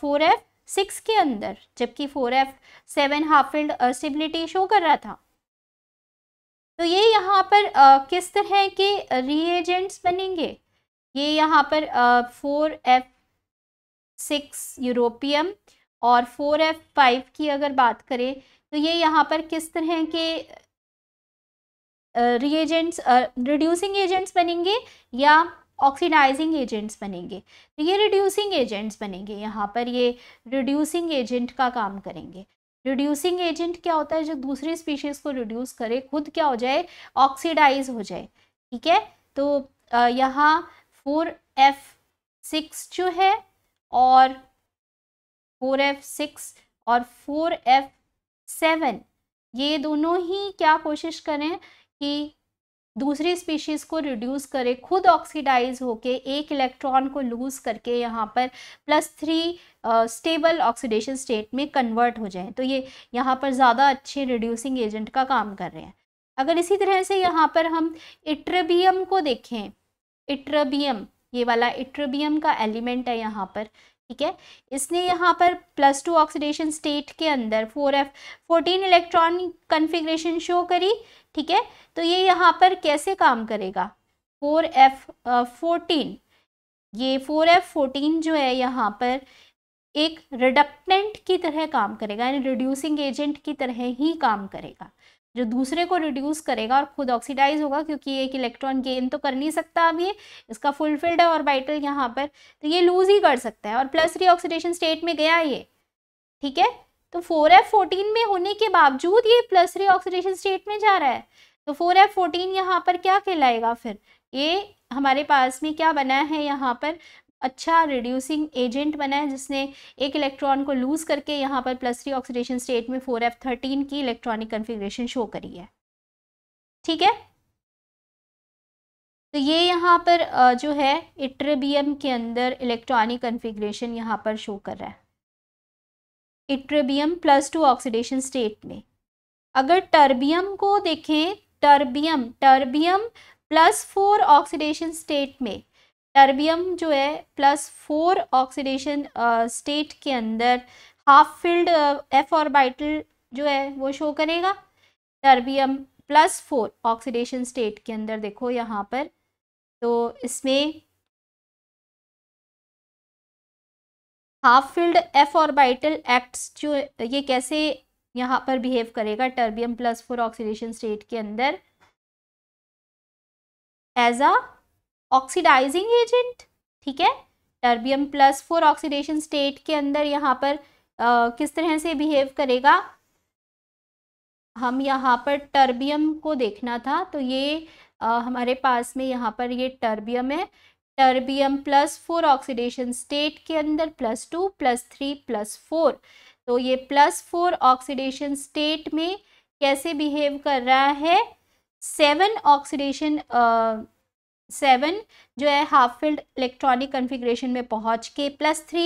फोर एफ सिक्स के अंदर जबकि four F seven half filled stability show कर रहा था तो ये यहाँ पर आ, किस तरह के रिएजेंट्स बनेंगे ये यहाँ पर फोर एफ सिक्स यूरोपियम और फोर एफ फाइव की अगर बात करें तो ये यहाँ पर किस तरह के रिएजेंट्स रिड्यूसिंग एजेंट्स बनेंगे या ऑक्सीडाइजिंग एजेंट्स बनेंगे तो ये रिड्यूसिंग एजेंट्स बनेंगे यहाँ पर ये रिड्यूसिंग एजेंट का काम करेंगे रिड्यूसिंग एजेंट क्या होता है जो दूसरी स्पीशीज़ को रिड्यूस करे खुद क्या हो जाए ऑक्सीडाइज हो जाए ठीक है तो यहाँ फोर एफ सिक्स जो है और फोर एफ सिक्स और फोर एफ सेवन ये दोनों ही क्या कोशिश करें कि दूसरी स्पीशीज़ को रिड्यूस करे खुद ऑक्सीडाइज होके एक इलेक्ट्रॉन को लूज़ करके यहाँ पर plus three stable oxidation state में कन्वर्ट हो जाए तो ये यहाँ पर ज़्यादा अच्छे रिड्यूसिंग एजेंट का काम कर रहे हैं अगर इसी तरह से यहाँ पर हम इट्रबियम को देखें इट्रबियम ये वाला इट्रबियम का एलिमेंट है यहाँ पर ठीक है इसने यहाँ पर प्लस टू ऑक्सीडेशन स्टेट के अंदर four F fourteen electron configuration show करी ठीक है तो ये यहाँ पर कैसे काम करेगा फोर एफ फोर्टीन ये फोर एफ फोर्टीन जो है यहाँ पर एक रिडक्टेंट की तरह काम करेगा यानी रिड्यूसिंग एजेंट की तरह ही काम करेगा जो दूसरे को रिड्यूस करेगा और खुद ऑक्सीडाइज होगा क्योंकि एक इलेक्ट्रॉन गेन तो कर नहीं सकता अब ये इसका फुलफिल्ड है ऑर्बिटल यहाँ पर तो ये लूज ही कर सकता है और प्लस थ्री ऑक्सीडेशन स्टेट में गया ये ठीक है तो फोर एफ फोर्टीन में होने के बावजूद ये प्लस थ्री ऑक्सीडेशन स्टेट में जा रहा है तो फोर एफ फोर्टीन यहाँ पर क्या कहलाएगा फिर ये हमारे पास में क्या बना है यहाँ पर अच्छा रिड्यूसिंग एजेंट बना है जिसने एक इलेक्ट्रॉन को लूज़ करके यहाँ पर प्लस थ्री ऑक्सीडेशन स्टेट में फोर एफ थर्टीन की इलेक्ट्रॉनिक कन्फिग्रेशन शो करी है ठीक है तो ये यहाँ पर जो है इट्रेबियम के अंदर इलेक्ट्रॉनिक कन्फिग्रेशन यहाँ पर शो कर रहा है ytterbium plus two oxidation state में अगर टर्बियम को देखें terbium terbium plus four oxidation state में टर्बियम जो है प्लस फोर ऑक्सीडेशन स्टेट के अंदर हाफ फील्ड एफ ऑर्बिटल जो है वो शो करेगा terbium plus four oxidation state के अंदर देखो यहाँ पर तो इसमें half filled F orbital acts जो ये कैसे यहाँ पर बिहेव करेगा terbium plus four oxidation state के अंदर एज अ ऑक्सीडाइजिंग एजेंट ठीक है terbium plus four oxidation state के अंदर यहाँ पर आ, किस तरह से बिहेव करेगा हम यहाँ पर टर्बियम को देखना था तो ये आ, हमारे पास में यहाँ पर ये टर्बियम है terbium plus four oxidation state के अंदर plus two plus three plus four तो ये प्लस फोर ऑक्सीडेशन स्टेट में कैसे बिहेव कर रहा है सेवन ऑक्सीडेशन सेवन जो है हाफ फील्ड इलेक्ट्रॉनिक कन्फिग्रेशन में पहुंच के प्लस थ्री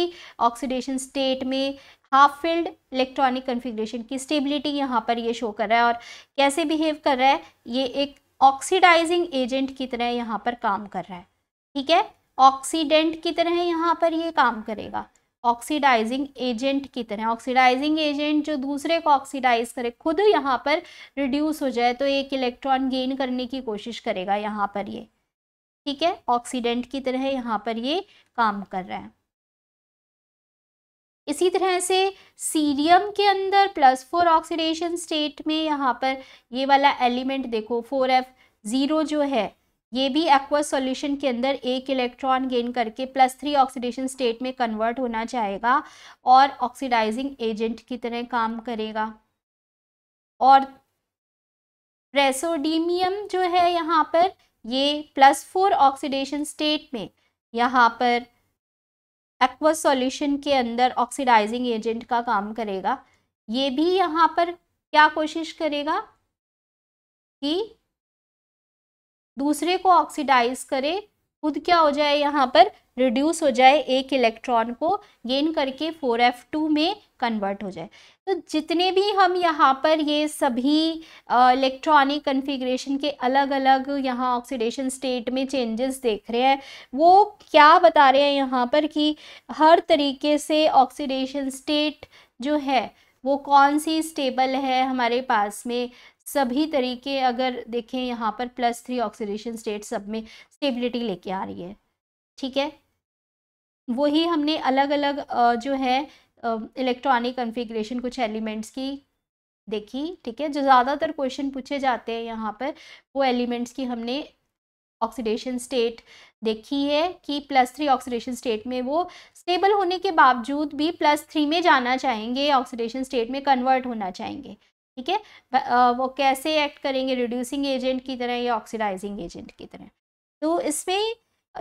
ऑक्सीडेशन स्टेट में हाफ फिल्ड इलेक्ट्रॉनिक कन्फिग्रेशन की स्टेबिलिटी यहाँ पर ये शो कर रहा है और कैसे बिहेव कर रहा है ये एक ऑक्सीडाइजिंग एजेंट की तरह यहाँ पर काम कर रहा है ठीक है ऑक्सीडेंट की तरह यहाँ पर ये काम करेगा ऑक्सीडाइजिंग एजेंट की तरह ऑक्सीडाइजिंग एजेंट जो दूसरे को ऑक्सीडाइज करे खुद यहाँ पर रिड्यूस हो जाए तो एक इलेक्ट्रॉन गेन करने की कोशिश करेगा यहाँ पर ये ठीक है ऑक्सीडेंट की तरह यहाँ पर ये काम कर रहा है इसी तरह से सीरियम के अंदर प्लस फोर ऑक्सीडेशन स्टेट में यहाँ पर ये वाला एलिमेंट देखो फोर एफ ज़ीरो जो है ये भी एक्वा सॉल्यूशन के अंदर एक इलेक्ट्रॉन गेन करके प्लस थ्री ऑक्सीडेशन स्टेट में कन्वर्ट होना चाहेगा और ऑक्सीडाइजिंग एजेंट की तरह काम करेगा और प्रेसोडीमियम जो है यहाँ पर ये प्लस फोर ऑक्सीडेशन स्टेट में यहाँ पर एक्वा सॉल्यूशन के अंदर ऑक्सीडाइजिंग एजेंट का काम करेगा ये भी यहाँ पर क्या कोशिश करेगा कि दूसरे को ऑक्सीडाइज करे खुद क्या हो जाए यहाँ पर रिड्यूस हो जाए एक इलेक्ट्रॉन को गेन करके 4f2 में कन्वर्ट हो जाए तो जितने भी हम यहाँ पर ये सभी इलेक्ट्रॉनिक कन्फिग्रेशन के अलग अलग यहाँ ऑक्सीडेशन स्टेट में चेंजेस देख रहे हैं वो क्या बता रहे हैं यहाँ पर कि हर तरीके से ऑक्सीडेशन स्टेट जो है वो कौन सी स्टेबल है हमारे पास में सभी तरीके अगर देखें यहाँ पर प्लस थ्री ऑक्सीडेशन स्टेट सब में स्टेबिलिटी लेके आ रही है ठीक है वही हमने अलग अलग जो है इलेक्ट्रॉनिक कन्फिग्रेशन कुछ एलिमेंट्स की देखी ठीक है जो ज़्यादातर क्वेश्चन पूछे जाते हैं यहाँ पर वो एलिमेंट्स की हमने ऑक्सीडेशन स्टेट देखी है कि प्लस थ्री ऑक्सीडेशन स्टेट में वो स्टेबल होने के बावजूद भी प्लस थ्री में जाना चाहेंगे ऑक्सीडेशन स्टेट में कन्वर्ट होना चाहेंगे ठीक है वो कैसे एक्ट करेंगे रिड्यूसिंग एजेंट की तरह या ऑक्सीडाइजिंग एजेंट की तरह तो इसमें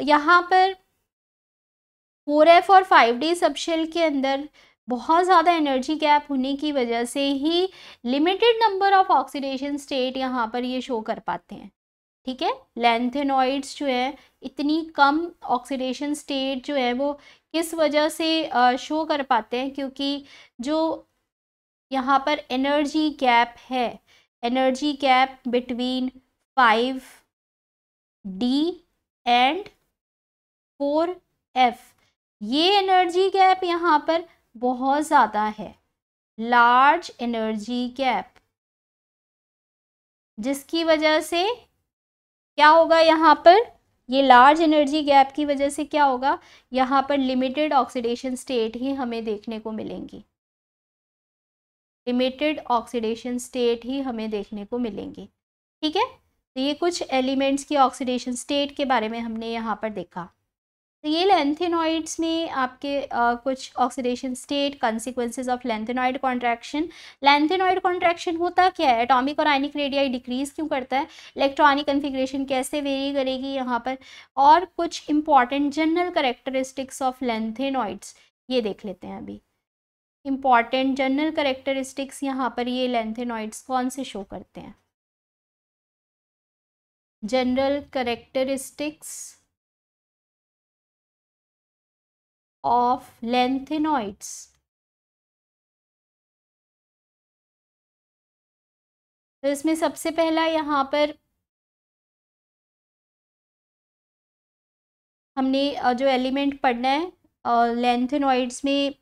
यहाँ पर फोर एफ और फाइव डी सबशेल के अंदर बहुत ज़्यादा एनर्जी गैप होने की वजह से ही limited number of oxidation state यहाँ पर ये शो कर पाते हैं ठीक है लेंथेनॉइड्स जो है इतनी कम ऑक्सीडेशन स्टेट जो है वो किस वजह से शो कर पाते हैं क्योंकि जो यहाँ पर एनर्जी गैप है energy gap between five D and four F ये एनर्जी गैप यहाँ पर बहुत ज़्यादा है लार्ज एनर्जी गैप जिसकी वजह से क्या होगा यहाँ पर ये लार्ज एनर्जी गैप की वजह से क्या होगा यहाँ पर लिमिटेड ऑक्सीडेशन स्टेट ही हमें देखने को मिलेंगी लिमिटेड ऑक्सीडेशन स्टेट ही हमें देखने को मिलेंगे ठीक है तो ये कुछ एलिमेंट्स की ऑक्सीडेशन स्टेट के बारे में हमने यहाँ पर देखा तो ये लेंथेनॉइड्स में आपके आ, कुछ oxidation state consequences of lanthanoid contraction lanthanoid contraction होता क्या है एटॉमिक और आइनिक रेडियाई डिक्रीज क्यों करता है इलेक्ट्रॉनिक कन्फिग्रेशन कैसे वेरी करेगी यहाँ पर और कुछ important general characteristics of lanthanoids ये देख लेते हैं अभी इम्पॉर्टेंट जनरल करेक्टरिस्टिक्स यहाँ पर ये लेंथेनॉइड्स कौन से शो करते हैं जनरल करेक्टरिस्टिक्स ऑफ लेंथेनॉइड्स तो इसमें सबसे पहला यहाँ पर हमने जो एलिमेंट पढ़ना है लेंथेनॉइड्स में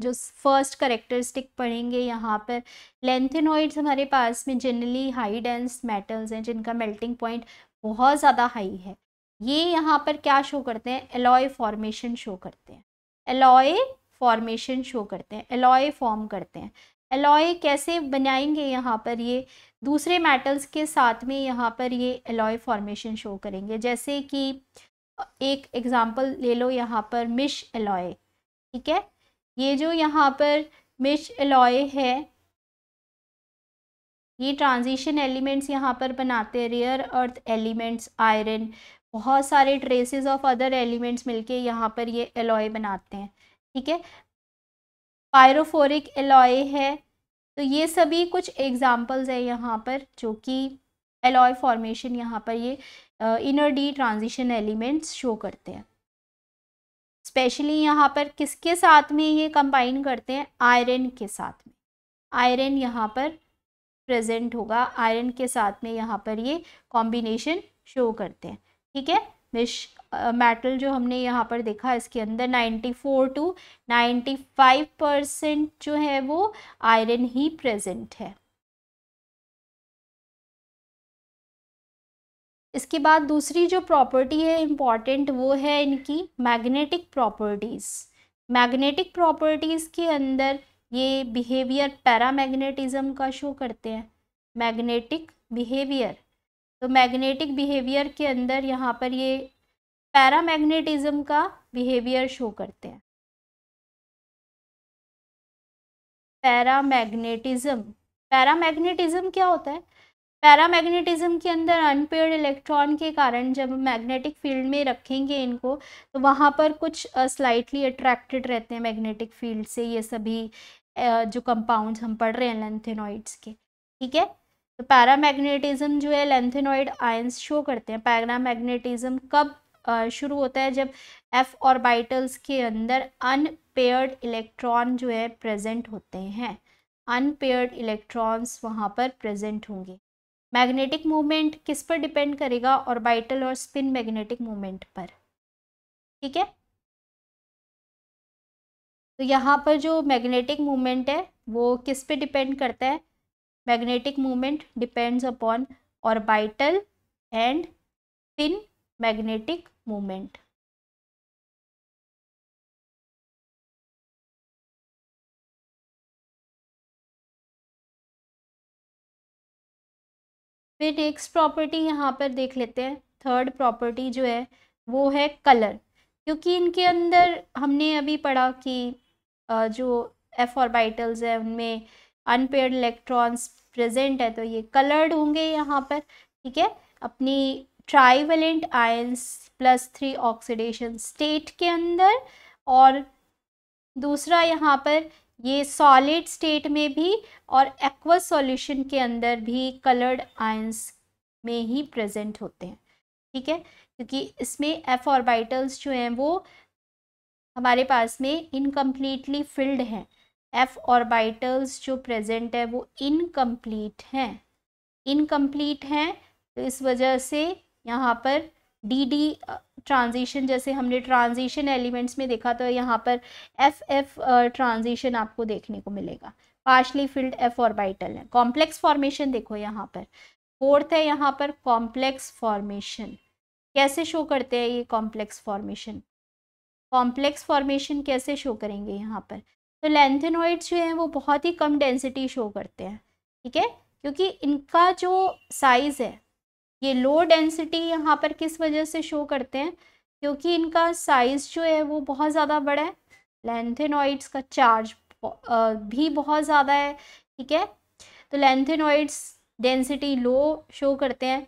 जो फर्स्ट करेक्टरिस्टिक पढ़ेंगे यहाँ पर लेंथेनॉइड्स हमारे पास में जनरली हाई डेंस मेटल्स हैं जिनका मेल्टिंग पॉइंट बहुत ज़्यादा हाई है ये यहाँ पर क्या शो करते हैं एलॉय फॉर्मेशन शो करते हैं एलॉय फॉर्मेशन शो करते हैं एलॉय फॉर्म करते हैं एलॉय कैसे बनाएंगे यहाँ पर ये दूसरे मेटल्स के साथ में यहाँ पर ये एलॉय फॉर्मेशन शो करेंगे जैसे कि एक एग्ज़ाम्पल ले लो यहाँ पर मिश एलॉय ठीक है ये जो यहाँ पर मिश एलॉय है ये ट्रांजिशन एलिमेंट्स यहाँ पर बनाते हैं रेयर अर्थ एलिमेंट्स आयरन बहुत सारे ट्रेसेस ऑफ अदर एलिमेंट्स मिलके यहाँ पर ये एलॉय बनाते हैं ठीक है पायरोफोरिक एलॉय है तो ये सभी कुछ एग्जाम्पल्स है यहाँ पर जो कि एलॉय फॉर्मेशन यहाँ पर ये inner D transition elements show करते हैं स्पेशली यहाँ पर किसके साथ में ये कंबाइन करते हैं आयरन के साथ में आयरन यहाँ पर प्रेजेंट होगा आयरन के साथ में यहाँ पर ये कॉम्बिनेशन शो करते हैं ठीक है मिश मेटल जो हमने यहाँ पर देखा इसके अंदर 94 टू 95 परसेंट जो है वो आयरन ही प्रेजेंट है इसके बाद दूसरी जो प्रॉपर्टी है इम्पॉर्टेंट वो है इनकी मैग्नेटिक प्रॉपर्टीज़ मैग्नेटिक प्रॉपर्टीज़ के अंदर ये बिहेवियर पैरामैग्नेटिज्म का शो करते हैं मैग्नेटिक बिहेवियर तो मैग्नेटिक बिहेवियर के अंदर यहाँ पर ये पैरामैग्नेटिज्म का बिहेवियर शो करते हैं पैरामैग्नेटिज्म पैरामैग्नेटिज्म क्या होता है पैरामैग्नेटिज्म के अंदर अनपेड इलेक्ट्रॉन के कारण जब मैग्नेटिक फील्ड में रखेंगे इनको तो वहाँ पर कुछ स्लाइटली अट्रैक्टेड रहते हैं मैग्नेटिक फील्ड से ये सभी uh, जो कंपाउंड्स हम पढ़ रहे हैं लेंथेनॉइड्स के ठीक है तो पैरामैग्नेटिज्म जो है लेंथेनॉइड आयंस शो करते हैं पैरामैग्नेटिज्म कब uh, शुरू होता है जब एफ ऑर्बिटल्स के अंदर अनपेयर्ड इलेक्ट्रॉन जो है प्रेजेंट होते हैं अनपेयर्ड इलेक्ट्रॉन्स वहाँ पर प्रेजेंट होंगे मैग्नेटिक मूवमेंट किस पर डिपेंड करेगा ऑर्बिटल और स्पिन मैग्नेटिक मूवमेंट पर ठीक है तो यहाँ पर जो मैग्नेटिक मूवमेंट है वो किस पे डिपेंड करता है magnetic movement depends upon orbital and spin magnetic movement फिर नेक्स्ट प्रॉपर्टी यहाँ पर देख लेते हैं थर्ड प्रॉपर्टी जो है वो है कलर क्योंकि इनके अंदर हमने अभी पढ़ा कि जो एफ ऑर्बिटल्स है उनमें अनपेड इलेक्ट्रॉन्स प्रेजेंट है तो ये कलर्ड होंगे यहाँ पर ठीक है अपनी trivalent ions plus three oxidation state के अंदर और दूसरा यहाँ पर ये सॉलिड स्टेट में भी और एक्वा सॉल्यूशन के अंदर भी कलर्ड आयंस में ही प्रेजेंट होते हैं ठीक है क्योंकि इसमें एफ ऑर्बिटल्स जो हैं वो हमारे पास में इनकम्प्लीटली फिल्ड हैं एफ ऑर्बिटल्स जो प्रेजेंट है वो इनकम्प्लीट हैं इनकम्प्लीट हैं तो इस वजह से यहाँ पर डी डी ट्रांजिशन जैसे हमने ट्रांजिशन एलिमेंट्स में देखा तो यहाँ पर एफ एफ ट्रांजिशन आपको देखने को मिलेगा पार्शली फिल्ड एफ ऑर्बिटल है कॉम्प्लेक्स फॉर्मेशन देखो यहाँ पर फोर्थ है यहाँ पर कॉम्प्लेक्स फॉर्मेशन कैसे शो करते हैं ये कॉम्प्लेक्स फॉर्मेशन कॉम्प्लेक्स फॉर्मेशन कैसे शो करेंगे यहाँ पर तो लेंथेनॉइड्स जो हैं वो बहुत ही कम डेंसिटी शो करते हैं ठीक है क्योंकि इनका जो साइज़ है ये लो डेंसिटी यहाँ पर किस वजह से शो करते हैं क्योंकि इनका साइज़ जो है वो बहुत ज़्यादा बड़ा है लेंथेनॉइड्स का चार्ज भी बहुत ज़्यादा है ठीक है तो लेंथेनॉइड्स डेंसिटी लो शो करते हैं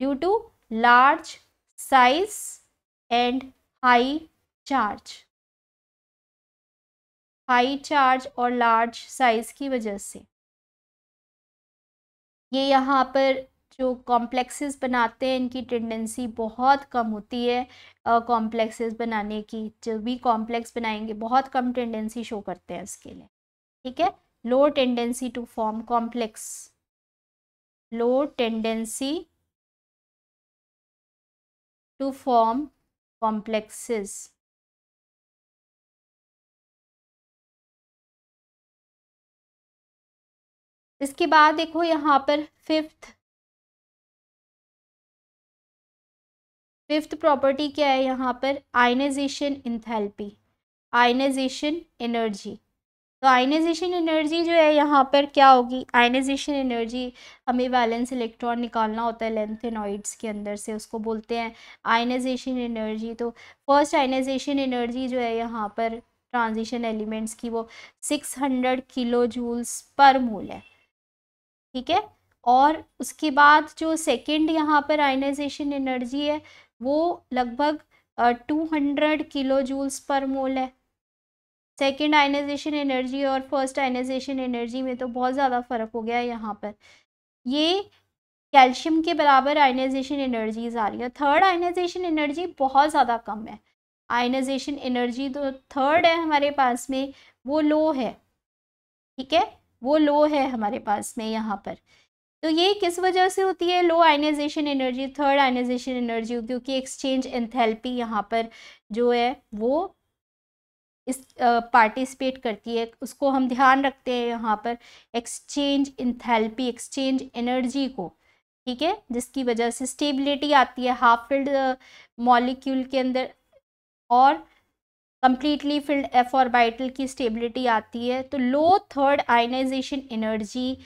due to large size and high charge high charge और लार्ज साइज की वजह से ये यहाँ पर जो कॉम्प्लेक्सेस बनाते हैं इनकी टेंडेंसी बहुत कम होती है कॉम्प्लेक्सेस uh, बनाने की जो भी कॉम्प्लेक्स बनाएंगे बहुत कम टेंडेंसी शो करते हैं इसके लिए ठीक है low tendency to form complex low tendency to form complexes इसके बाद देखो यहाँ पर फिफ्थ फिफ्थ प्रॉपर्टी क्या है यहाँ पर आयनाइजेशन इंथेलपी आयनाइजेशन एनर्जी तो आयनाइजेशन एनर्जी जो है यहाँ पर क्या होगी आयनाइजेशन एनर्जी हमें वैलेंस इलेक्ट्रॉन निकालना होता है लेंथेनॉइड्स के अंदर से उसको बोलते हैं आयनाइजेशन एनर्जी तो फर्स्ट आयनाइजेशन एनर्जी जो है यहाँ पर ट्रांजिशन एलिमेंट्स की वो 600 किलो जूल्स पर मोल है ठीक है और उसके बाद जो सेकंड यहाँ पर आयनाइजेशन एनर्जी है वो लगभग टू हंड्रेड किलो जूल्स पर मोल है सेकेंड आयनाइजेशन एनर्जी और फर्स्ट आयनाइजेशन एनर्जी में तो बहुत ज़्यादा फ़र्क हो गया है यहाँ पर ये कैल्शियम के बराबर आयनाइजेशन एनर्जीज आ रही है थर्ड आयनाइजेशन एनर्जी बहुत ज़्यादा कम है आयनाइजेशन एनर्जी तो थर्ड है हमारे पास में वो लो है ठीक है वो लो है हमारे पास में यहाँ पर तो ये किस वजह से होती है low ionization energy third ionization energy क्योंकि एक्सचेंज एंथैल्पी यहाँ पर जो है वो इस पार्टिसिपेट करती है उसको हम ध्यान रखते हैं यहाँ पर एक्सचेंज इंथैल्पी एक्सचेंज एनर्जी को ठीक है जिसकी वजह से स्टेबिलिटी आती है हाफ फिल्ड मॉलिक्यूल के अंदर और कम्प्लीटली फिल्ड एफ ऑर्बिटल की स्टेबिलिटी आती है तो लो थर्ड आयनाइजेशन एनर्जी